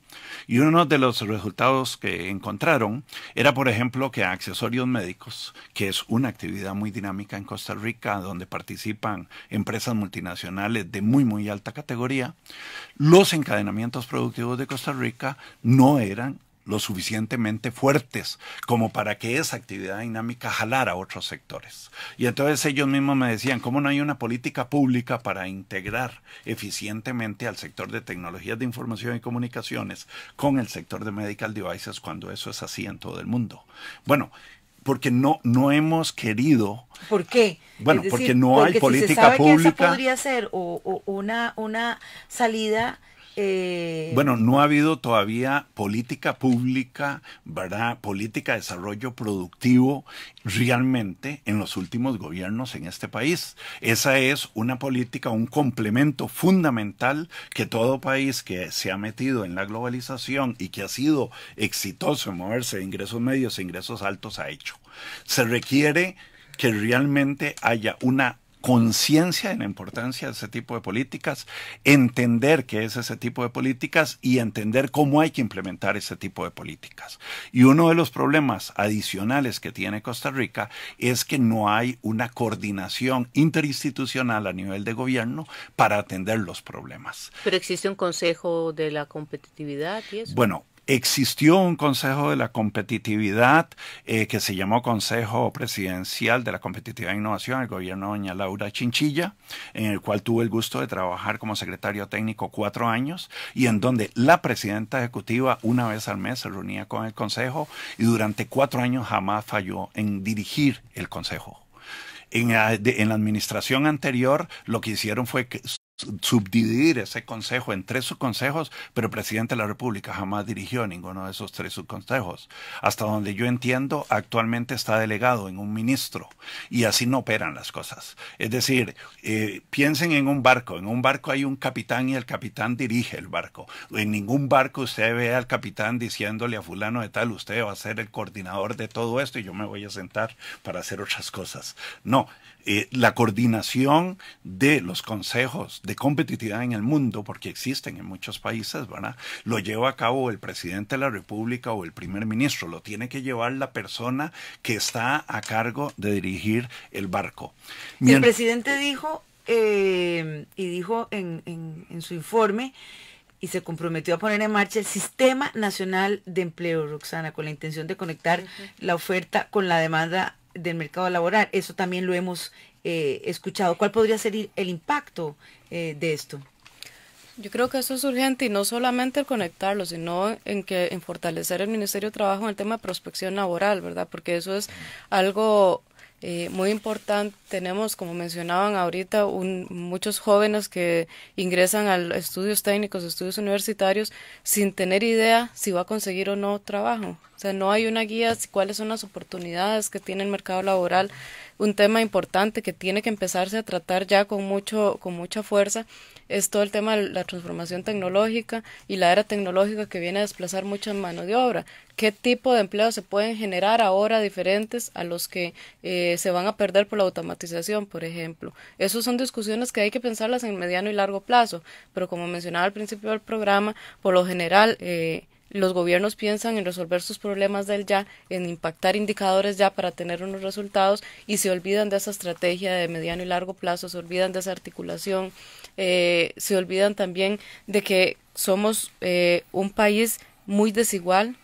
Y uno de los resultados que encontraron era, por ejemplo, que accesorios médicos, que es una actividad muy dinámica en Costa Rica, donde participan empresas multinacionales de muy, muy alta categoría, los encadenamientos productivos de Costa Rica no eran lo suficientemente fuertes como para que esa actividad dinámica jalara a otros sectores. Y entonces ellos mismos me decían, ¿cómo no hay una política pública para integrar eficientemente al sector de tecnologías de información y comunicaciones con el sector de medical devices cuando eso es así en todo el mundo? Bueno, porque no, no hemos querido. ¿Por qué? Bueno, porque no hay política pública. podría ser una, una salida eh, bueno, no ha habido todavía política pública, ¿verdad? Política de desarrollo productivo realmente en los últimos gobiernos en este país. Esa es una política, un complemento fundamental que todo país que se ha metido en la globalización y que ha sido exitoso en moverse de ingresos medios a ingresos altos ha hecho. Se requiere que realmente haya una conciencia en la importancia de ese tipo de políticas, entender qué es ese tipo de políticas y entender cómo hay que implementar ese tipo de políticas. Y uno de los problemas adicionales que tiene Costa Rica es que no hay una coordinación interinstitucional a nivel de gobierno para atender los problemas. Pero existe un consejo de la competitividad y eso. Bueno, Existió un Consejo de la Competitividad eh, que se llamó Consejo Presidencial de la Competitividad e Innovación, el gobierno de doña Laura Chinchilla, en el cual tuve el gusto de trabajar como secretario técnico cuatro años y en donde la presidenta ejecutiva una vez al mes se reunía con el Consejo y durante cuatro años jamás falló en dirigir el Consejo. En la, en la, administración anterior lo que hicieron fue que subdividir ese consejo en tres subconsejos, pero el presidente de la República jamás dirigió ninguno de esos tres subconsejos. Hasta donde yo entiendo, actualmente está delegado en un ministro y así no operan las cosas. Es decir, eh, piensen en un barco, en un barco hay un capitán y el capitán dirige el barco. En ningún barco usted ve al capitán diciéndole a fulano de tal, usted va a ser el coordinador de todo esto y yo me voy a sentar para hacer otras cosas. No, eh, la coordinación de los consejos de competitividad en el mundo, porque existen en muchos países, ¿verdad? Lo lleva a cabo el presidente de la República o el primer ministro, lo tiene que llevar la persona que está a cargo de dirigir el barco. el presidente dijo, eh, y dijo en, su informe, y se comprometió a poner en marcha el Sistema Nacional de Empleo, Roxana, con la intención de conectar la oferta con la demanda del mercado laboral. Eso también lo hemos eh, escuchado. ¿Cuál podría ser el impacto eh, de esto? Yo creo que eso es urgente y no solamente el conectarlo, sino en que en fortalecer el Ministerio de Trabajo en el tema de prospección laboral, ¿verdad? Porque eso es algo eh, muy importante, tenemos, como mencionaban ahorita, un, muchos jóvenes que ingresan a estudios técnicos, estudios universitarios, sin tener idea si va a conseguir o no trabajo. O sea, no hay una guía de cuáles son las oportunidades que tiene el mercado laboral, un tema importante que tiene que empezarse a tratar ya con, mucho, con mucha fuerza es todo el tema de la transformación tecnológica y la era tecnológica que viene a desplazar mucha mano de obra. ¿Qué tipo de empleos se pueden generar ahora diferentes a los que eh, se van a perder por la automatización, por ejemplo? Esas son discusiones que hay que pensarlas en mediano y largo plazo, pero como mencionaba al principio del programa, por lo general... Eh, los gobiernos piensan en resolver sus problemas del ya, en impactar indicadores ya para tener unos resultados y se olvidan de esa estrategia de mediano y largo plazo, se olvidan de esa articulación eh, se olvidan también de que somos eh, un país muy desigual,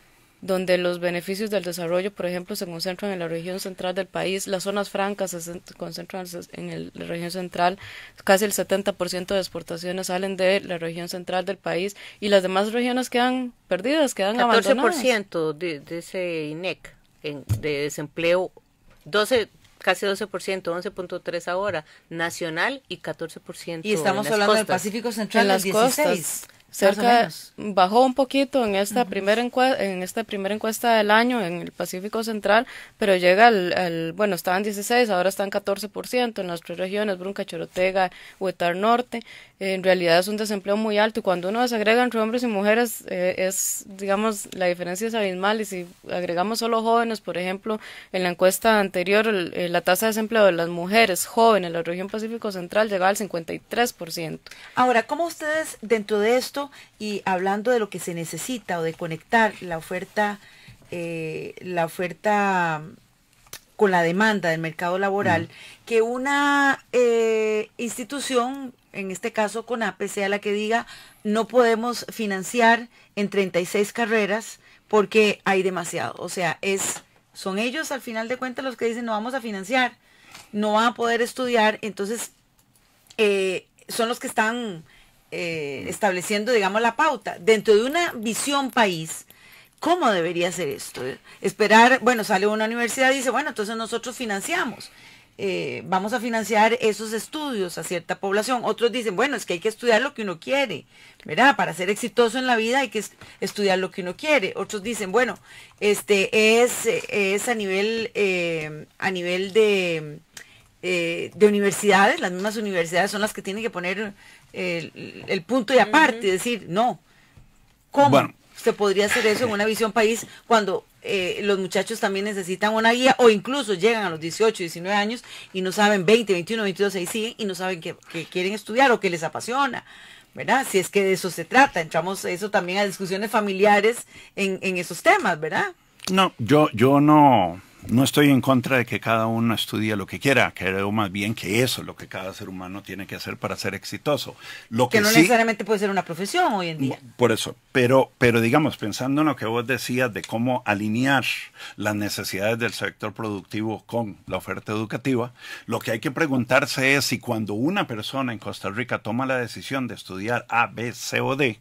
donde los beneficios del desarrollo, por ejemplo, se concentran en la región central del país, las zonas francas se concentran en la región central, casi el 70% de exportaciones salen de la región central del país y las demás regiones quedan perdidas, quedan abandonadas. 14% de, ese INEC de desempleo, 12 casi 12%, 11.3 ahora, nacional y 14%. Y estamos hablando costas. del Pacífico Central en las 16. costas cerca bajó un poquito en esta primera encuesta, en esta primera encuesta del año en el Pacífico Central, pero llega al, bueno, estaban 16, ahora están 14% en las tres regiones, Brunca, Chorotega, Huetar Norte. En realidad es un desempleo muy alto y cuando uno desagrega entre hombres y mujeres eh, es digamos la diferencia es abismal y si agregamos solo jóvenes, por ejemplo, en la encuesta anterior eh, la tasa de desempleo de las mujeres jóvenes en la región Pacífico Central llegaba al 53%. Ahora, ¿cómo ustedes dentro de esto y hablando de lo que se necesita o de conectar la oferta, eh, la oferta mm, con la demanda del mercado laboral, que una eh, institución, en este caso CONAPE, sea la que diga no podemos financiar en 36 carreras porque hay demasiado. O sea, es son ellos al final de cuentas los que dicen no vamos a financiar, no van a poder estudiar, entonces eh, son los que están eh, estableciendo, digamos, la pauta. Dentro de una visión país, ¿cómo debería ser esto? Esperar, bueno, sale una universidad y dice, bueno, entonces nosotros financiamos. Eh, vamos a financiar esos estudios a cierta población. Otros dicen, bueno, es que hay que estudiar lo que uno quiere, ¿verdad? Para ser exitoso en la vida hay que estudiar lo que uno quiere. Otros dicen, bueno, este es, es a nivel, eh, a nivel de, de universidades, las mismas universidades son las que tienen que poner el, punto y aparte, decir, no, ¿cómo se podría hacer eso en una visión país cuando eh, los muchachos también necesitan una guía o incluso llegan a los 18, 19 años y no saben 20, 21, 22, ahí siguen y no saben que, quieren estudiar o que les apasiona? ¿Verdad? Si es que de eso se trata, entramos eso también a discusiones familiares en, en esos temas, ¿verdad? No, yo, yo no, no estoy en contra de que cada uno estudie lo que quiera, creo más bien que eso es lo que cada ser humano tiene que hacer para ser exitoso. Lo que, no necesariamente puede ser una profesión hoy en día. Por eso, pero, pero digamos, pensando en lo que vos decías de cómo alinear las necesidades del sector productivo con la oferta educativa, lo que hay que preguntarse es si cuando una persona en Costa Rica toma la decisión de estudiar A, B, C o D,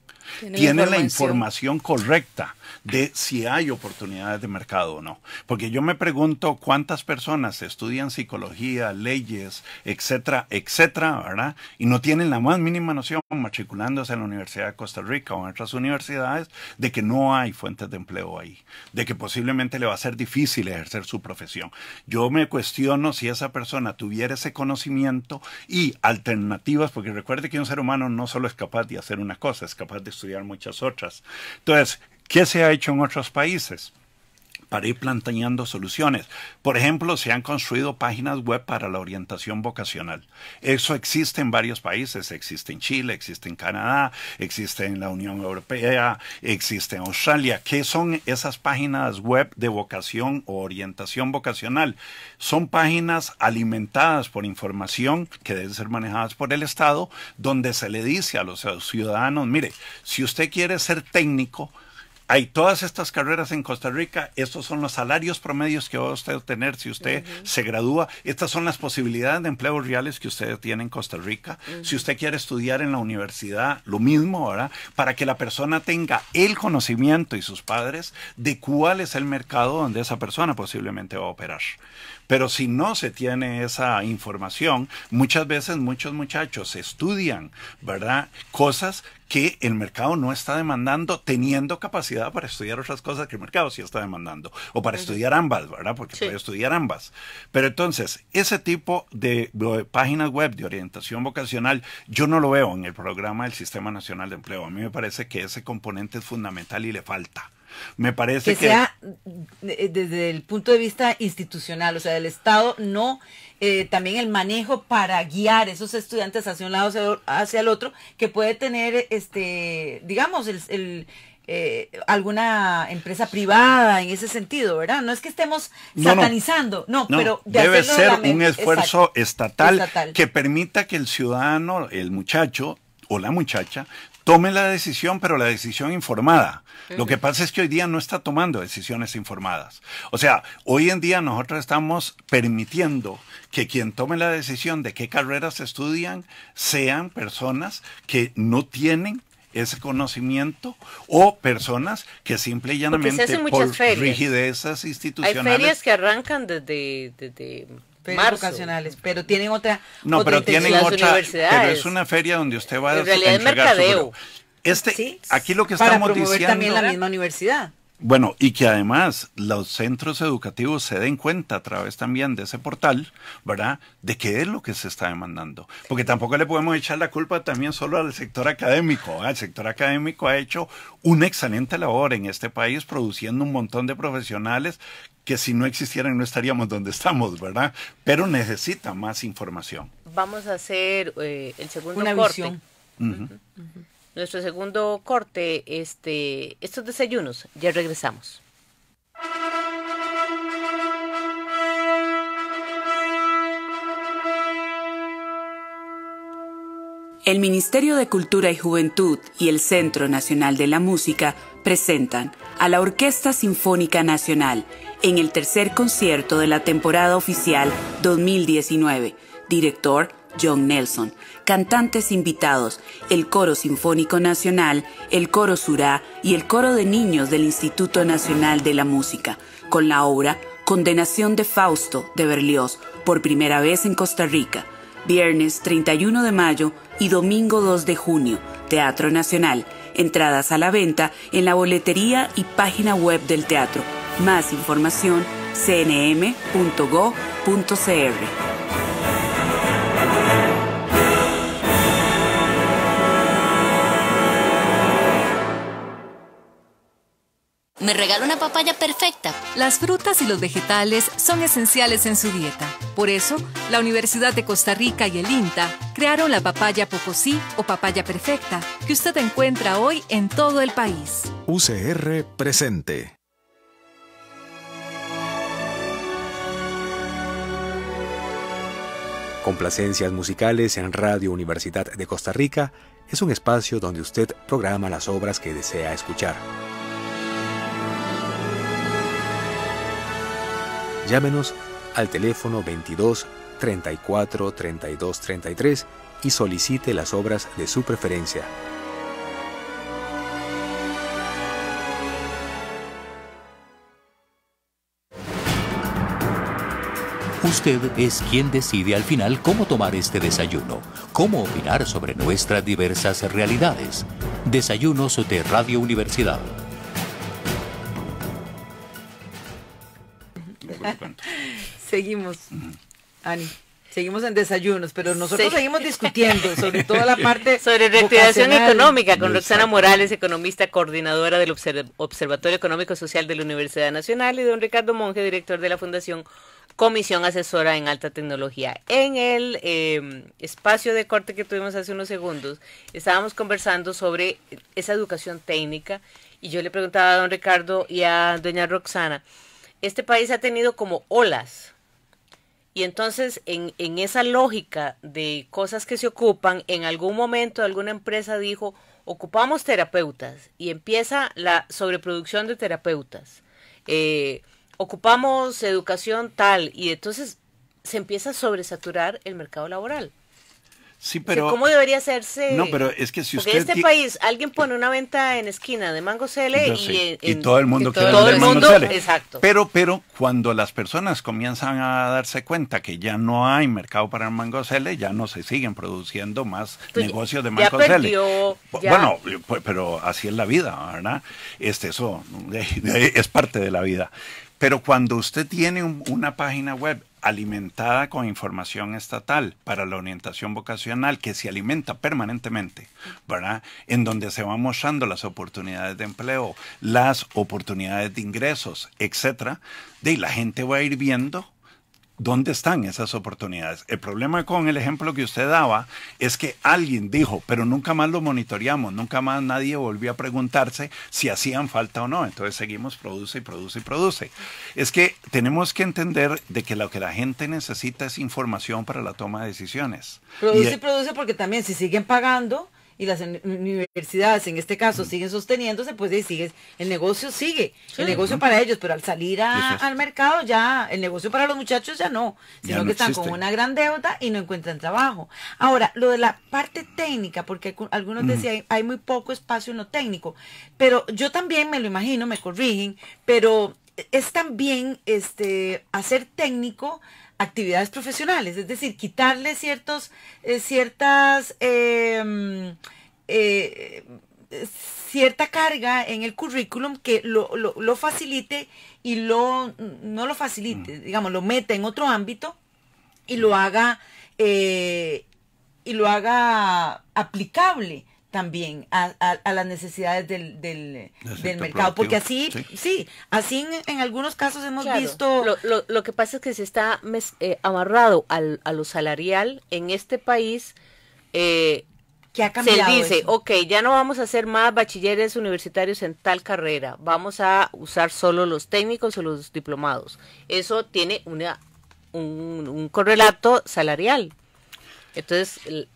tiene, la información correcta de si hay oportunidades de mercado o no. Porque yo me pregunto cuántas personas estudian psicología, leyes, etcétera, etcétera, ¿verdad? Y no tienen la más mínima noción, matriculándose en la Universidad de Costa Rica o en otras universidades, de que no hay fuentes de empleo ahí, de que posiblemente le va a ser difícil ejercer su profesión. Yo me cuestiono si esa persona tuviera ese conocimiento y alternativas, porque recuerde que un ser humano no solo es capaz de hacer una cosa, es capaz de estudiar muchas otras. Entonces, ¿Qué se ha hecho en otros países? para ir planteando soluciones. Por ejemplo, se han construido páginas web para la orientación vocacional. Eso existe en varios países, existe en Chile, existe en Canadá, existe en la Unión Europea, existe en Australia. ¿Qué son esas páginas web de vocación o orientación vocacional? Son páginas alimentadas por información que deben ser manejadas por el Estado, donde se le dice a los ciudadanos, mire, si usted quiere ser técnico, hay todas estas carreras en Costa Rica, estos son los salarios promedios que va usted a obtener si usted se gradúa, estas son las posibilidades de empleos reales que usted tiene en Costa Rica, si usted quiere estudiar en la universidad, lo mismo, ¿verdad? Para que la persona tenga el conocimiento y sus padres de cuál es el mercado donde esa persona posiblemente va a operar. Pero si no se tiene esa información, muchas veces muchos muchachos estudian, ¿verdad? Cosas que el mercado no está demandando, teniendo capacidad para estudiar otras cosas que el mercado sí está demandando, o para estudiar ambas, ¿verdad? Porque puede estudiar ambas. Pero entonces, ese tipo de, de, páginas web de orientación vocacional, yo no lo veo en el programa del Sistema Nacional de Empleo. A mí me parece que ese componente es fundamental y le falta. Me parece que, sea eh, eh, desde el punto de vista institucional, o sea, del Estado, no eh, también el manejo para guiar esos estudiantes hacia un lado hacia el otro, que puede tener, este, digamos, alguna empresa privada en ese sentido, ¿verdad? No es que estemos satanizando, no, pero debe ser un esfuerzo estatal que permita que el ciudadano, el muchacho o la muchacha tome la decisión, pero la decisión informada. Lo que pasa es que hoy día no está tomando decisiones informadas. O sea, hoy en día nosotros estamos permitiendo que quien tome la decisión de qué carreras estudian sean personas que no tienen ese conocimiento o personas que simple y llanamente por rigidezas institucionales. Hay ferias que arrancan desde Ferias Marzo. vocacionales, pero tienen otra. No, pero tienen otra. Pero es una feria donde usted va a. En realidad es mercadeo. Este, aquí lo que Para estamos promover también la misma universidad. Bueno, y que además los centros educativos se den cuenta a través también de ese portal, ¿verdad? De qué es lo que se está demandando. Porque tampoco le podemos echar la culpa también solo al sector académico. ¿eh? El sector académico ha hecho una excelente labor en este país produciendo un montón de profesionales que si no existieran no estaríamos donde estamos, ¿verdad? Pero necesita más información. Vamos a hacer eh, el segundo una nuestro segundo corte, este, estos desayunos. Ya regresamos. El Ministerio de Cultura y Juventud y el Centro Nacional de la Música presentan a la Orquesta Sinfónica Nacional en el tercer concierto de la temporada oficial 2019. Director John Nelson, cantantes invitados, el Coro Sinfónico Nacional, el Coro Surá y el Coro de Niños del Instituto Nacional de la Música, con la obra Condenación de Fausto de Berlioz, por primera vez en Costa Rica, viernes 31 de mayo y domingo 2 de junio, Teatro Nacional. Entradas a la venta en la boletería y página web del teatro. Más información cnm.go.cr. ¿Me regaló una papaya perfecta? Las frutas y los vegetales son esenciales en su dieta. Por eso, la Universidad de Costa Rica y el INTA crearon la papaya pocosí o papaya perfecta, que usted encuentra hoy en todo el país. UCR presente. Complacencias musicales en Radio Universidad de Costa Rica es un espacio donde usted programa las obras que desea escuchar. Llámenos al teléfono 22 34 32 33 y solicite las obras de su preferencia. Usted es quien decide al final cómo tomar este desayuno, cómo opinar sobre nuestras diversas realidades. Desayunos de Radio Universidad. Seguimos. Ani. Seguimos en desayunos, pero nosotros seguimos discutiendo sobre toda la parte. sobre reactivación económica con Roxana Morales, economista coordinadora del Observatorio Económico Social de la Universidad Nacional, y don Ricardo Monge, director de la Fundación Comisión Asesora en Alta Tecnología. En el em, espacio de corte que tuvimos hace unos segundos, estábamos conversando sobre esa educación técnica, y yo le preguntaba a don Ricardo y a doña Roxana este país ha tenido como olas. Y entonces, en, esa lógica de cosas que se ocupan, en algún momento alguna empresa dijo, ocupamos terapeutas y empieza la sobreproducción de terapeutas. Eh, ocupamos educación tal y entonces se empieza a sobresaturar el mercado laboral pero... ¿Cómo debería hacerse? No, pero es que si usted... en este país alguien pone una venta en esquina de mango cele y, todo el mundo quiere vender mango Exacto. Pero, pero cuando las personas comienzan a darse cuenta que ya no hay mercado para el mango cele, ya no se siguen produciendo más pues, negocios de mango ya perdió, Bueno, pues, pero así es la vida, ¿verdad? Este, eso es parte de la vida. Pero cuando usted tiene una página web alimentada con información estatal para la orientación vocacional que se alimenta permanentemente, ¿verdad? En donde se van mostrando las oportunidades de empleo, las oportunidades de ingresos, etcétera, de la gente va a ir viendo ¿Dónde están esas oportunidades? El problema con el ejemplo que usted daba es que alguien dijo, pero nunca más lo monitoreamos, nunca más nadie volvió a preguntarse si hacían falta o no. Entonces seguimos produce y produce y produce. Es que tenemos que entender de que lo que la gente necesita es información para la toma de decisiones. Produce y produce porque también si siguen pagando, y las universidades en este caso siguen sosteniéndose, pues ahí el negocio sigue, el negocio para ellos, pero al salir al mercado ya, el negocio para los muchachos ya no, sino que están con una gran deuda y no encuentran trabajo. Ahora, lo de la parte técnica, porque algunos decían, hay, muy poco espacio no técnico, pero yo también me lo imagino, me corrigen, pero es también este hacer técnico actividades profesionales, es decir, quitarle ciertos, eh, ciertas, em, eh, cierta carga en el currículum que lo, facilite y lo, no lo facilite, mm. digamos, lo meta en otro ámbito y lo haga, eh, y lo haga aplicable también a, a, las necesidades del, del, mercado. Porque así, sí, así en, algunos casos hemos visto... Lo, lo, que pasa es que se está eh, amarrado al, a lo salarial en este país. Eh, que ha cambiado. Se dice, ok, ya no vamos a hacer más bachilleres universitarios en tal carrera, vamos a usar solo los técnicos o los diplomados. Eso tiene una, un, un correlato salarial. Entonces,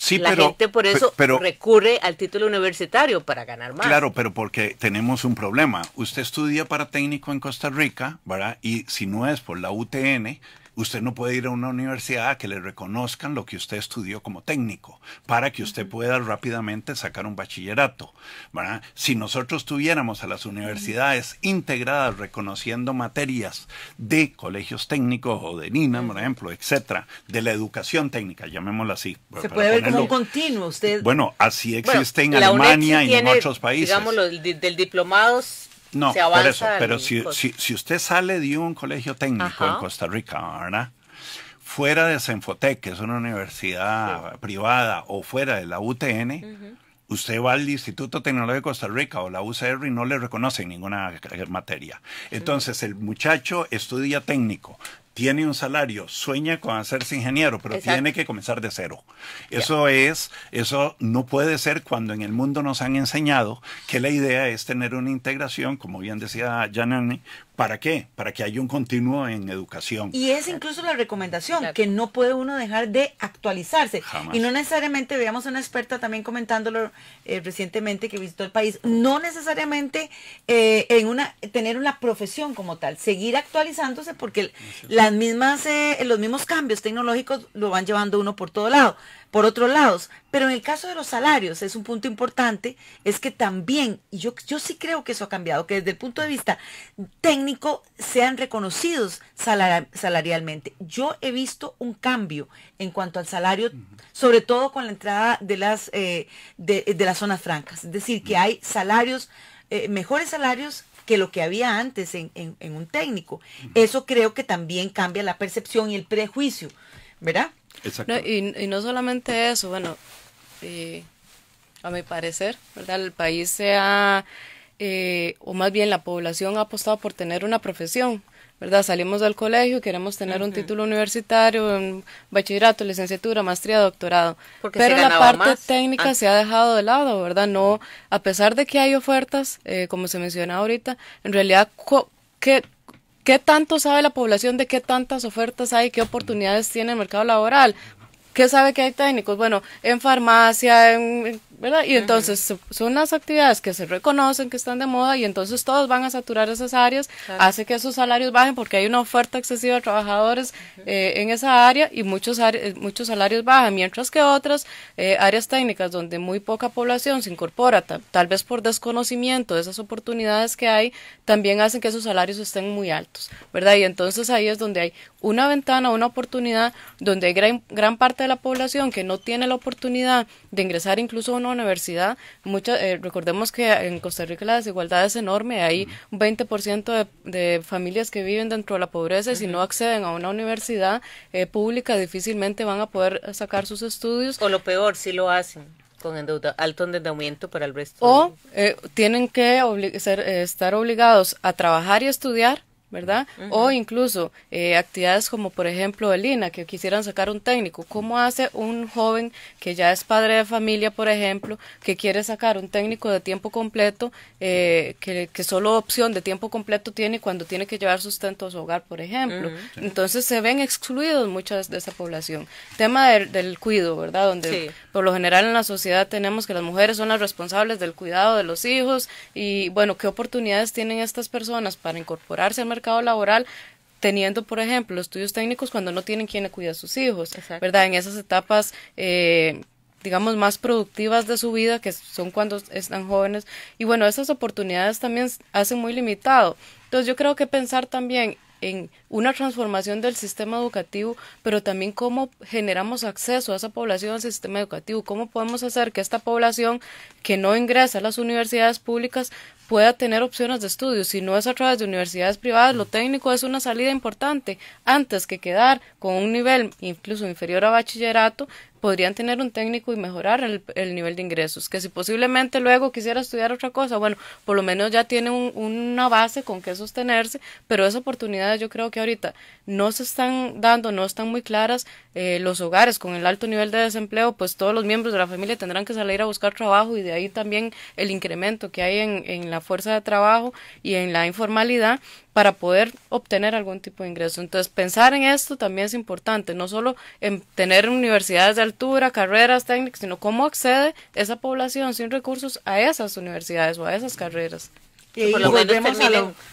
Sí, la gente por eso pero, recurre al título universitario para ganar más. Claro, pero porque tenemos un problema. Usted estudia para técnico en Costa Rica, ¿verdad? Y si no es por la UTN, Usted no puede ir a una universidad a que le reconozcan lo que usted estudió como técnico para que usted pueda rápidamente sacar un bachillerato. ¿verdad? Si nosotros tuviéramos a las universidades integradas reconociendo materias de colegios técnicos o de NINA, por ejemplo, etcétera, de la educación técnica, llamémoslo así. Se puede ver como un continuo. Usted... Bueno, así existe en Alemania y en otros países. Digamos, del diplomado no, por eso, pero si, usted sale de un colegio técnico en Costa Rica, ¿verdad? Fuera de CENFOTEC, que es una universidad privada, o fuera de la UTN, usted va al Instituto Tecnológico de Costa Rica o la UCR y no le reconoce ninguna materia. Entonces, el muchacho estudia técnico, tiene un salario, sueña con hacerse ingeniero, pero tiene que comenzar de cero. Eso es, eso no puede ser cuando en el mundo nos han enseñado que la idea es tener una integración, como bien decía Janani, ¿Para qué? Para que haya un continuo en educación. Y es incluso la recomendación, que no puede uno dejar de actualizarse. Y no necesariamente, veamos una experta también comentándolo eh, recientemente que visitó el país, no necesariamente eh, en una tener una profesión como tal, seguir actualizándose porque las mismas, eh, los mismos cambios tecnológicos lo van llevando uno por todo lado por otros lado, Pero en el caso de los salarios, es un punto importante, es que también, y yo, yo sí creo que eso ha cambiado, que desde el punto de vista técnico sean reconocidos salarialmente. Yo he visto un cambio en cuanto al salario, sobre todo con la entrada de las, eh, de, las zonas francas. Es decir, que hay salarios, eh, mejores salarios que lo que había antes en, en un técnico. Eso creo que también cambia la percepción y el prejuicio, ¿verdad? y, no solamente eso, bueno, eh, a mi parecer, ¿verdad? El país se ha, eh, o más bien la población ha apostado por tener una profesión, ¿verdad? Salimos del colegio, queremos tener un título universitario, un bachillerato, licenciatura, maestría, doctorado. Pero la parte técnica ah. se ha dejado de lado, ¿verdad? No, a pesar de que hay ofertas, eh, como se menciona ahorita, en realidad, ¿qué ¿Qué tanto sabe la población de qué tantas ofertas hay, qué oportunidades tiene el mercado laboral? ¿Qué sabe que hay técnicos? Bueno, en farmacia, en ¿verdad? Y entonces son las actividades que se reconocen, que están de moda, y entonces todos van a saturar esas áreas, hace que esos salarios bajen porque hay una oferta excesiva de trabajadores eh, en esa área y muchos, eh, muchos salarios bajan, mientras que otras eh, áreas técnicas donde muy poca población se incorpora, tal vez por desconocimiento de esas oportunidades que hay, también hacen que esos salarios estén muy altos, ¿verdad? Y entonces ahí es donde hay una ventana, una oportunidad, donde hay gran, gran parte de la población que no tiene la oportunidad de ingresar incluso a universidad, eh, recordemos que en Costa Rica la desigualdad es enorme, hay un 20% de, de, familias que viven dentro de la pobreza y si no acceden a una universidad eh, pública difícilmente van a poder sacar sus estudios. O lo peor, si lo hacen con alto endeudamiento para el resto. O eh, tienen que estar obligados a trabajar y estudiar ¿verdad? O incluso eh, actividades como por ejemplo el que quisieran sacar un técnico. ¿Cómo hace un joven que ya es padre de familia, por ejemplo, que quiere sacar un técnico de tiempo completo, eh, que, solo opción de tiempo completo tiene cuando tiene que llevar sustento a su hogar, por ejemplo? Entonces se ven excluidos muchas de esa población. Tema del cuido, ¿verdad? Donde por lo general en la sociedad tenemos que las mujeres son las responsables del cuidado de los hijos y bueno, ¿qué oportunidades tienen estas personas para incorporarse al mercado? laboral teniendo, por ejemplo, estudios técnicos cuando no tienen quien cuida a sus hijos, ¿verdad? En esas etapas, eh, digamos, más productivas de su vida, que son cuando están jóvenes. Y bueno, esas oportunidades también hacen muy limitado. Entonces yo creo que pensar también en una transformación del sistema educativo, pero también cómo generamos acceso a esa población al sistema educativo, cómo podemos hacer que esta población que no ingresa a las universidades públicas pueda tener opciones de estudio. Si no es a través de universidades privadas, lo técnico es una salida importante antes que quedar con un nivel incluso inferior a bachillerato podrían tener un técnico y mejorar el, el, nivel de ingresos. Que si posiblemente luego quisiera estudiar otra cosa, bueno, por lo menos ya tiene una base con que sostenerse, pero esas oportunidades yo creo que ahorita no se están dando, no están muy claras. Eh, los hogares con el alto nivel de desempleo, pues todos los miembros de la familia tendrán que salir a buscar trabajo y de ahí también el incremento que hay en, en la fuerza de trabajo y en la informalidad para poder obtener algún tipo de ingreso. Entonces, pensar en esto también es importante, no solo en tener universidades de altura, carreras técnicas, sino cómo accede esa población sin recursos a esas universidades o a esas carreras. Y, volvemos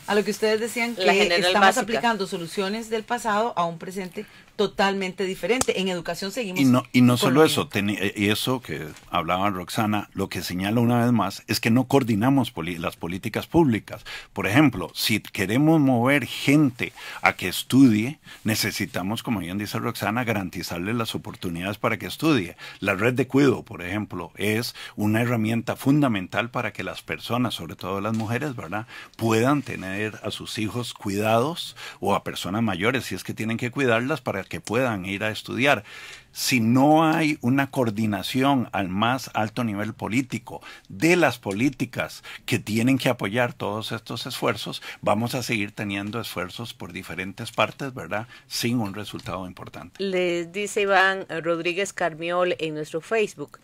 a lo, que ustedes decían, que estamos aplicando soluciones del pasado a un presente totalmente diferente. En educación seguimos. Y no, y no solo eso, eh, y eso que hablaba Roxana, lo que señala una vez más es que no coordinamos las políticas públicas. Por ejemplo, si queremos mover gente a que estudie, necesitamos, como bien dice Roxana, garantizarle las oportunidades para que estudie. La red de cuidado por ejemplo, es una herramienta fundamental para que las personas, sobre todo las mujeres, ¿verdad?, puedan tener a sus hijos cuidados o a personas mayores, si es que tienen que cuidarlas para que puedan ir a estudiar. Si no hay una coordinación al más alto nivel político de las políticas que tienen que apoyar todos estos esfuerzos, vamos a seguir teniendo esfuerzos por diferentes partes, ¿verdad? Sin un resultado importante. Les dice Iván Rodríguez Carmiol en nuestro Facebook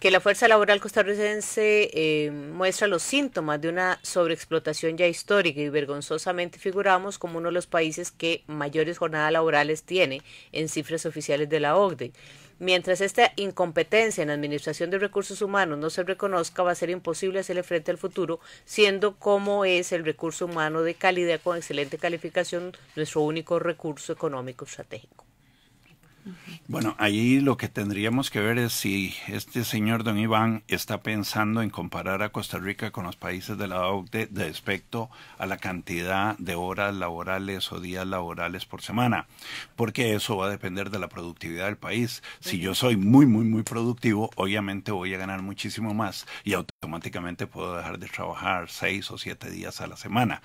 que la fuerza laboral costarricense eh, muestra los síntomas de una sobreexplotación ya histórica y vergonzosamente figuramos como uno de los países que mayores jornadas laborales tiene en cifras oficiales de la OCDE. Mientras esta incompetencia en la administración de recursos humanos no se reconozca, va a ser imposible hacerle frente al futuro, siendo como es el recurso humano de calidad con excelente calificación nuestro único recurso económico estratégico. Bueno, ahí lo que tendríamos que ver es si este señor don Iván está pensando en comparar a Costa Rica con los países de la OCDE de respecto a la cantidad de horas laborales o días laborales por semana, porque eso va a depender de la productividad del país. Si yo soy muy, muy, muy productivo, obviamente voy a ganar muchísimo más y automáticamente puedo dejar de trabajar seis o siete días a la semana.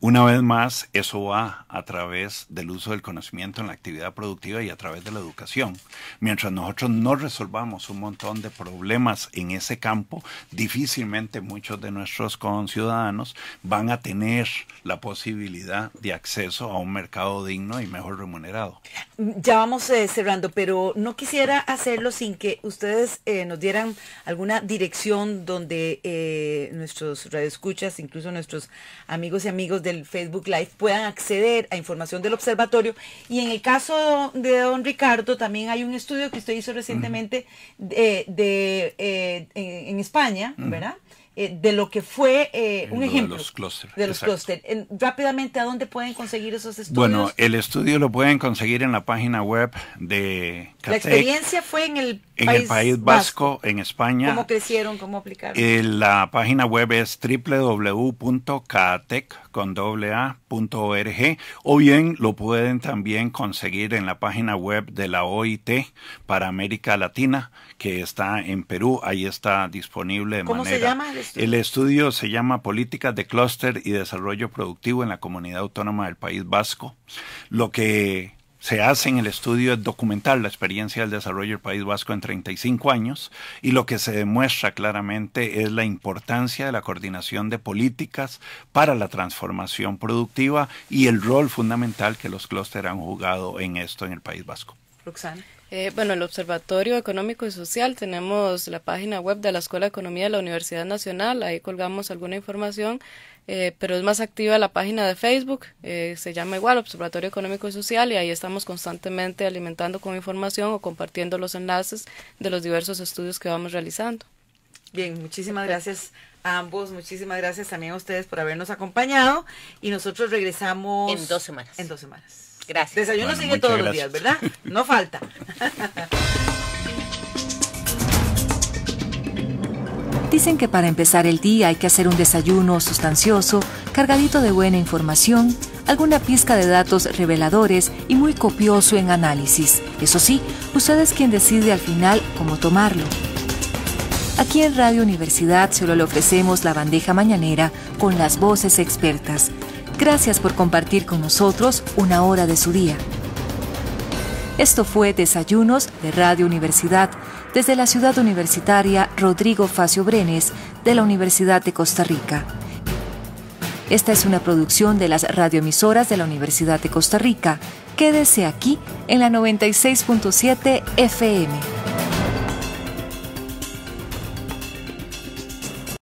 Una vez más, eso va a través del uso del conocimiento en la actividad productiva y a través de la educación. Mientras nosotros no resolvamos un montón de problemas en ese campo, difícilmente muchos de nuestros conciudadanos van a tener la posibilidad de acceso a un mercado digno y mejor remunerado. Ya vamos eh, cerrando, pero no quisiera hacerlo sin que ustedes eh, nos dieran alguna dirección donde eh, nuestros radioescuchas, incluso nuestros amigos y amigos del Facebook Live, puedan acceder a información del observatorio. Y en el caso de don Ricardo, también hay un estudio que usted hizo recientemente de, eh, en, España, ¿verdad? Eh, de lo que fue eh, un ejemplo de los clústeres. De los rápidamente, ¿a dónde pueden conseguir esos estudios? Bueno, el estudio lo pueden conseguir en la página web de La experiencia fue en el en el País Vasco, en España. ¿Cómo crecieron? ¿Cómo aplicaron? Eh, la página web es www.catec.org o bien lo pueden también conseguir en la página web de la OIT para América Latina, que está en Perú. Ahí está disponible de ¿Cómo se llama el estudio? El estudio se llama Políticas de Clúster y Desarrollo Productivo en la Comunidad Autónoma del País Vasco. Lo que se hace en el estudio documental la experiencia del desarrollo del País Vasco en 35 años y lo que se demuestra claramente es la importancia de la coordinación de políticas para la transformación productiva y el rol fundamental que los clústeres han jugado en esto en el País Vasco. Roxana. Eh, bueno, el Observatorio Económico y Social tenemos la página web de la Escuela de Economía de la Universidad Nacional, ahí colgamos alguna información eh, pero es más activa la página de Facebook, eh, se llama igual Observatorio Económico y Social y ahí estamos constantemente alimentando con información o compartiendo los enlaces de los diversos estudios que vamos realizando. Bien, muchísimas gracias a ambos, muchísimas gracias también a ustedes por habernos acompañado y nosotros regresamos en dos semanas. En dos semanas. Gracias. Desayuno sigue todos los días, ¿verdad? No falta. Dicen que para empezar el día hay que hacer un desayuno sustancioso, cargadito de buena información, alguna pizca de datos reveladores y muy copioso en análisis. Eso sí, usted es quien decide al final cómo tomarlo. Aquí en Radio Universidad solo le ofrecemos la bandeja mañanera con las voces expertas. Gracias por compartir con nosotros una hora de su día. Esto fue Desayunos de Radio Universidad desde la ciudad universitaria Rodrigo Facio Brenes de la Universidad de Costa Rica. Esta es una producción de las radioemisoras de la Universidad de Costa Rica. Quédese aquí en la 96.7 FM.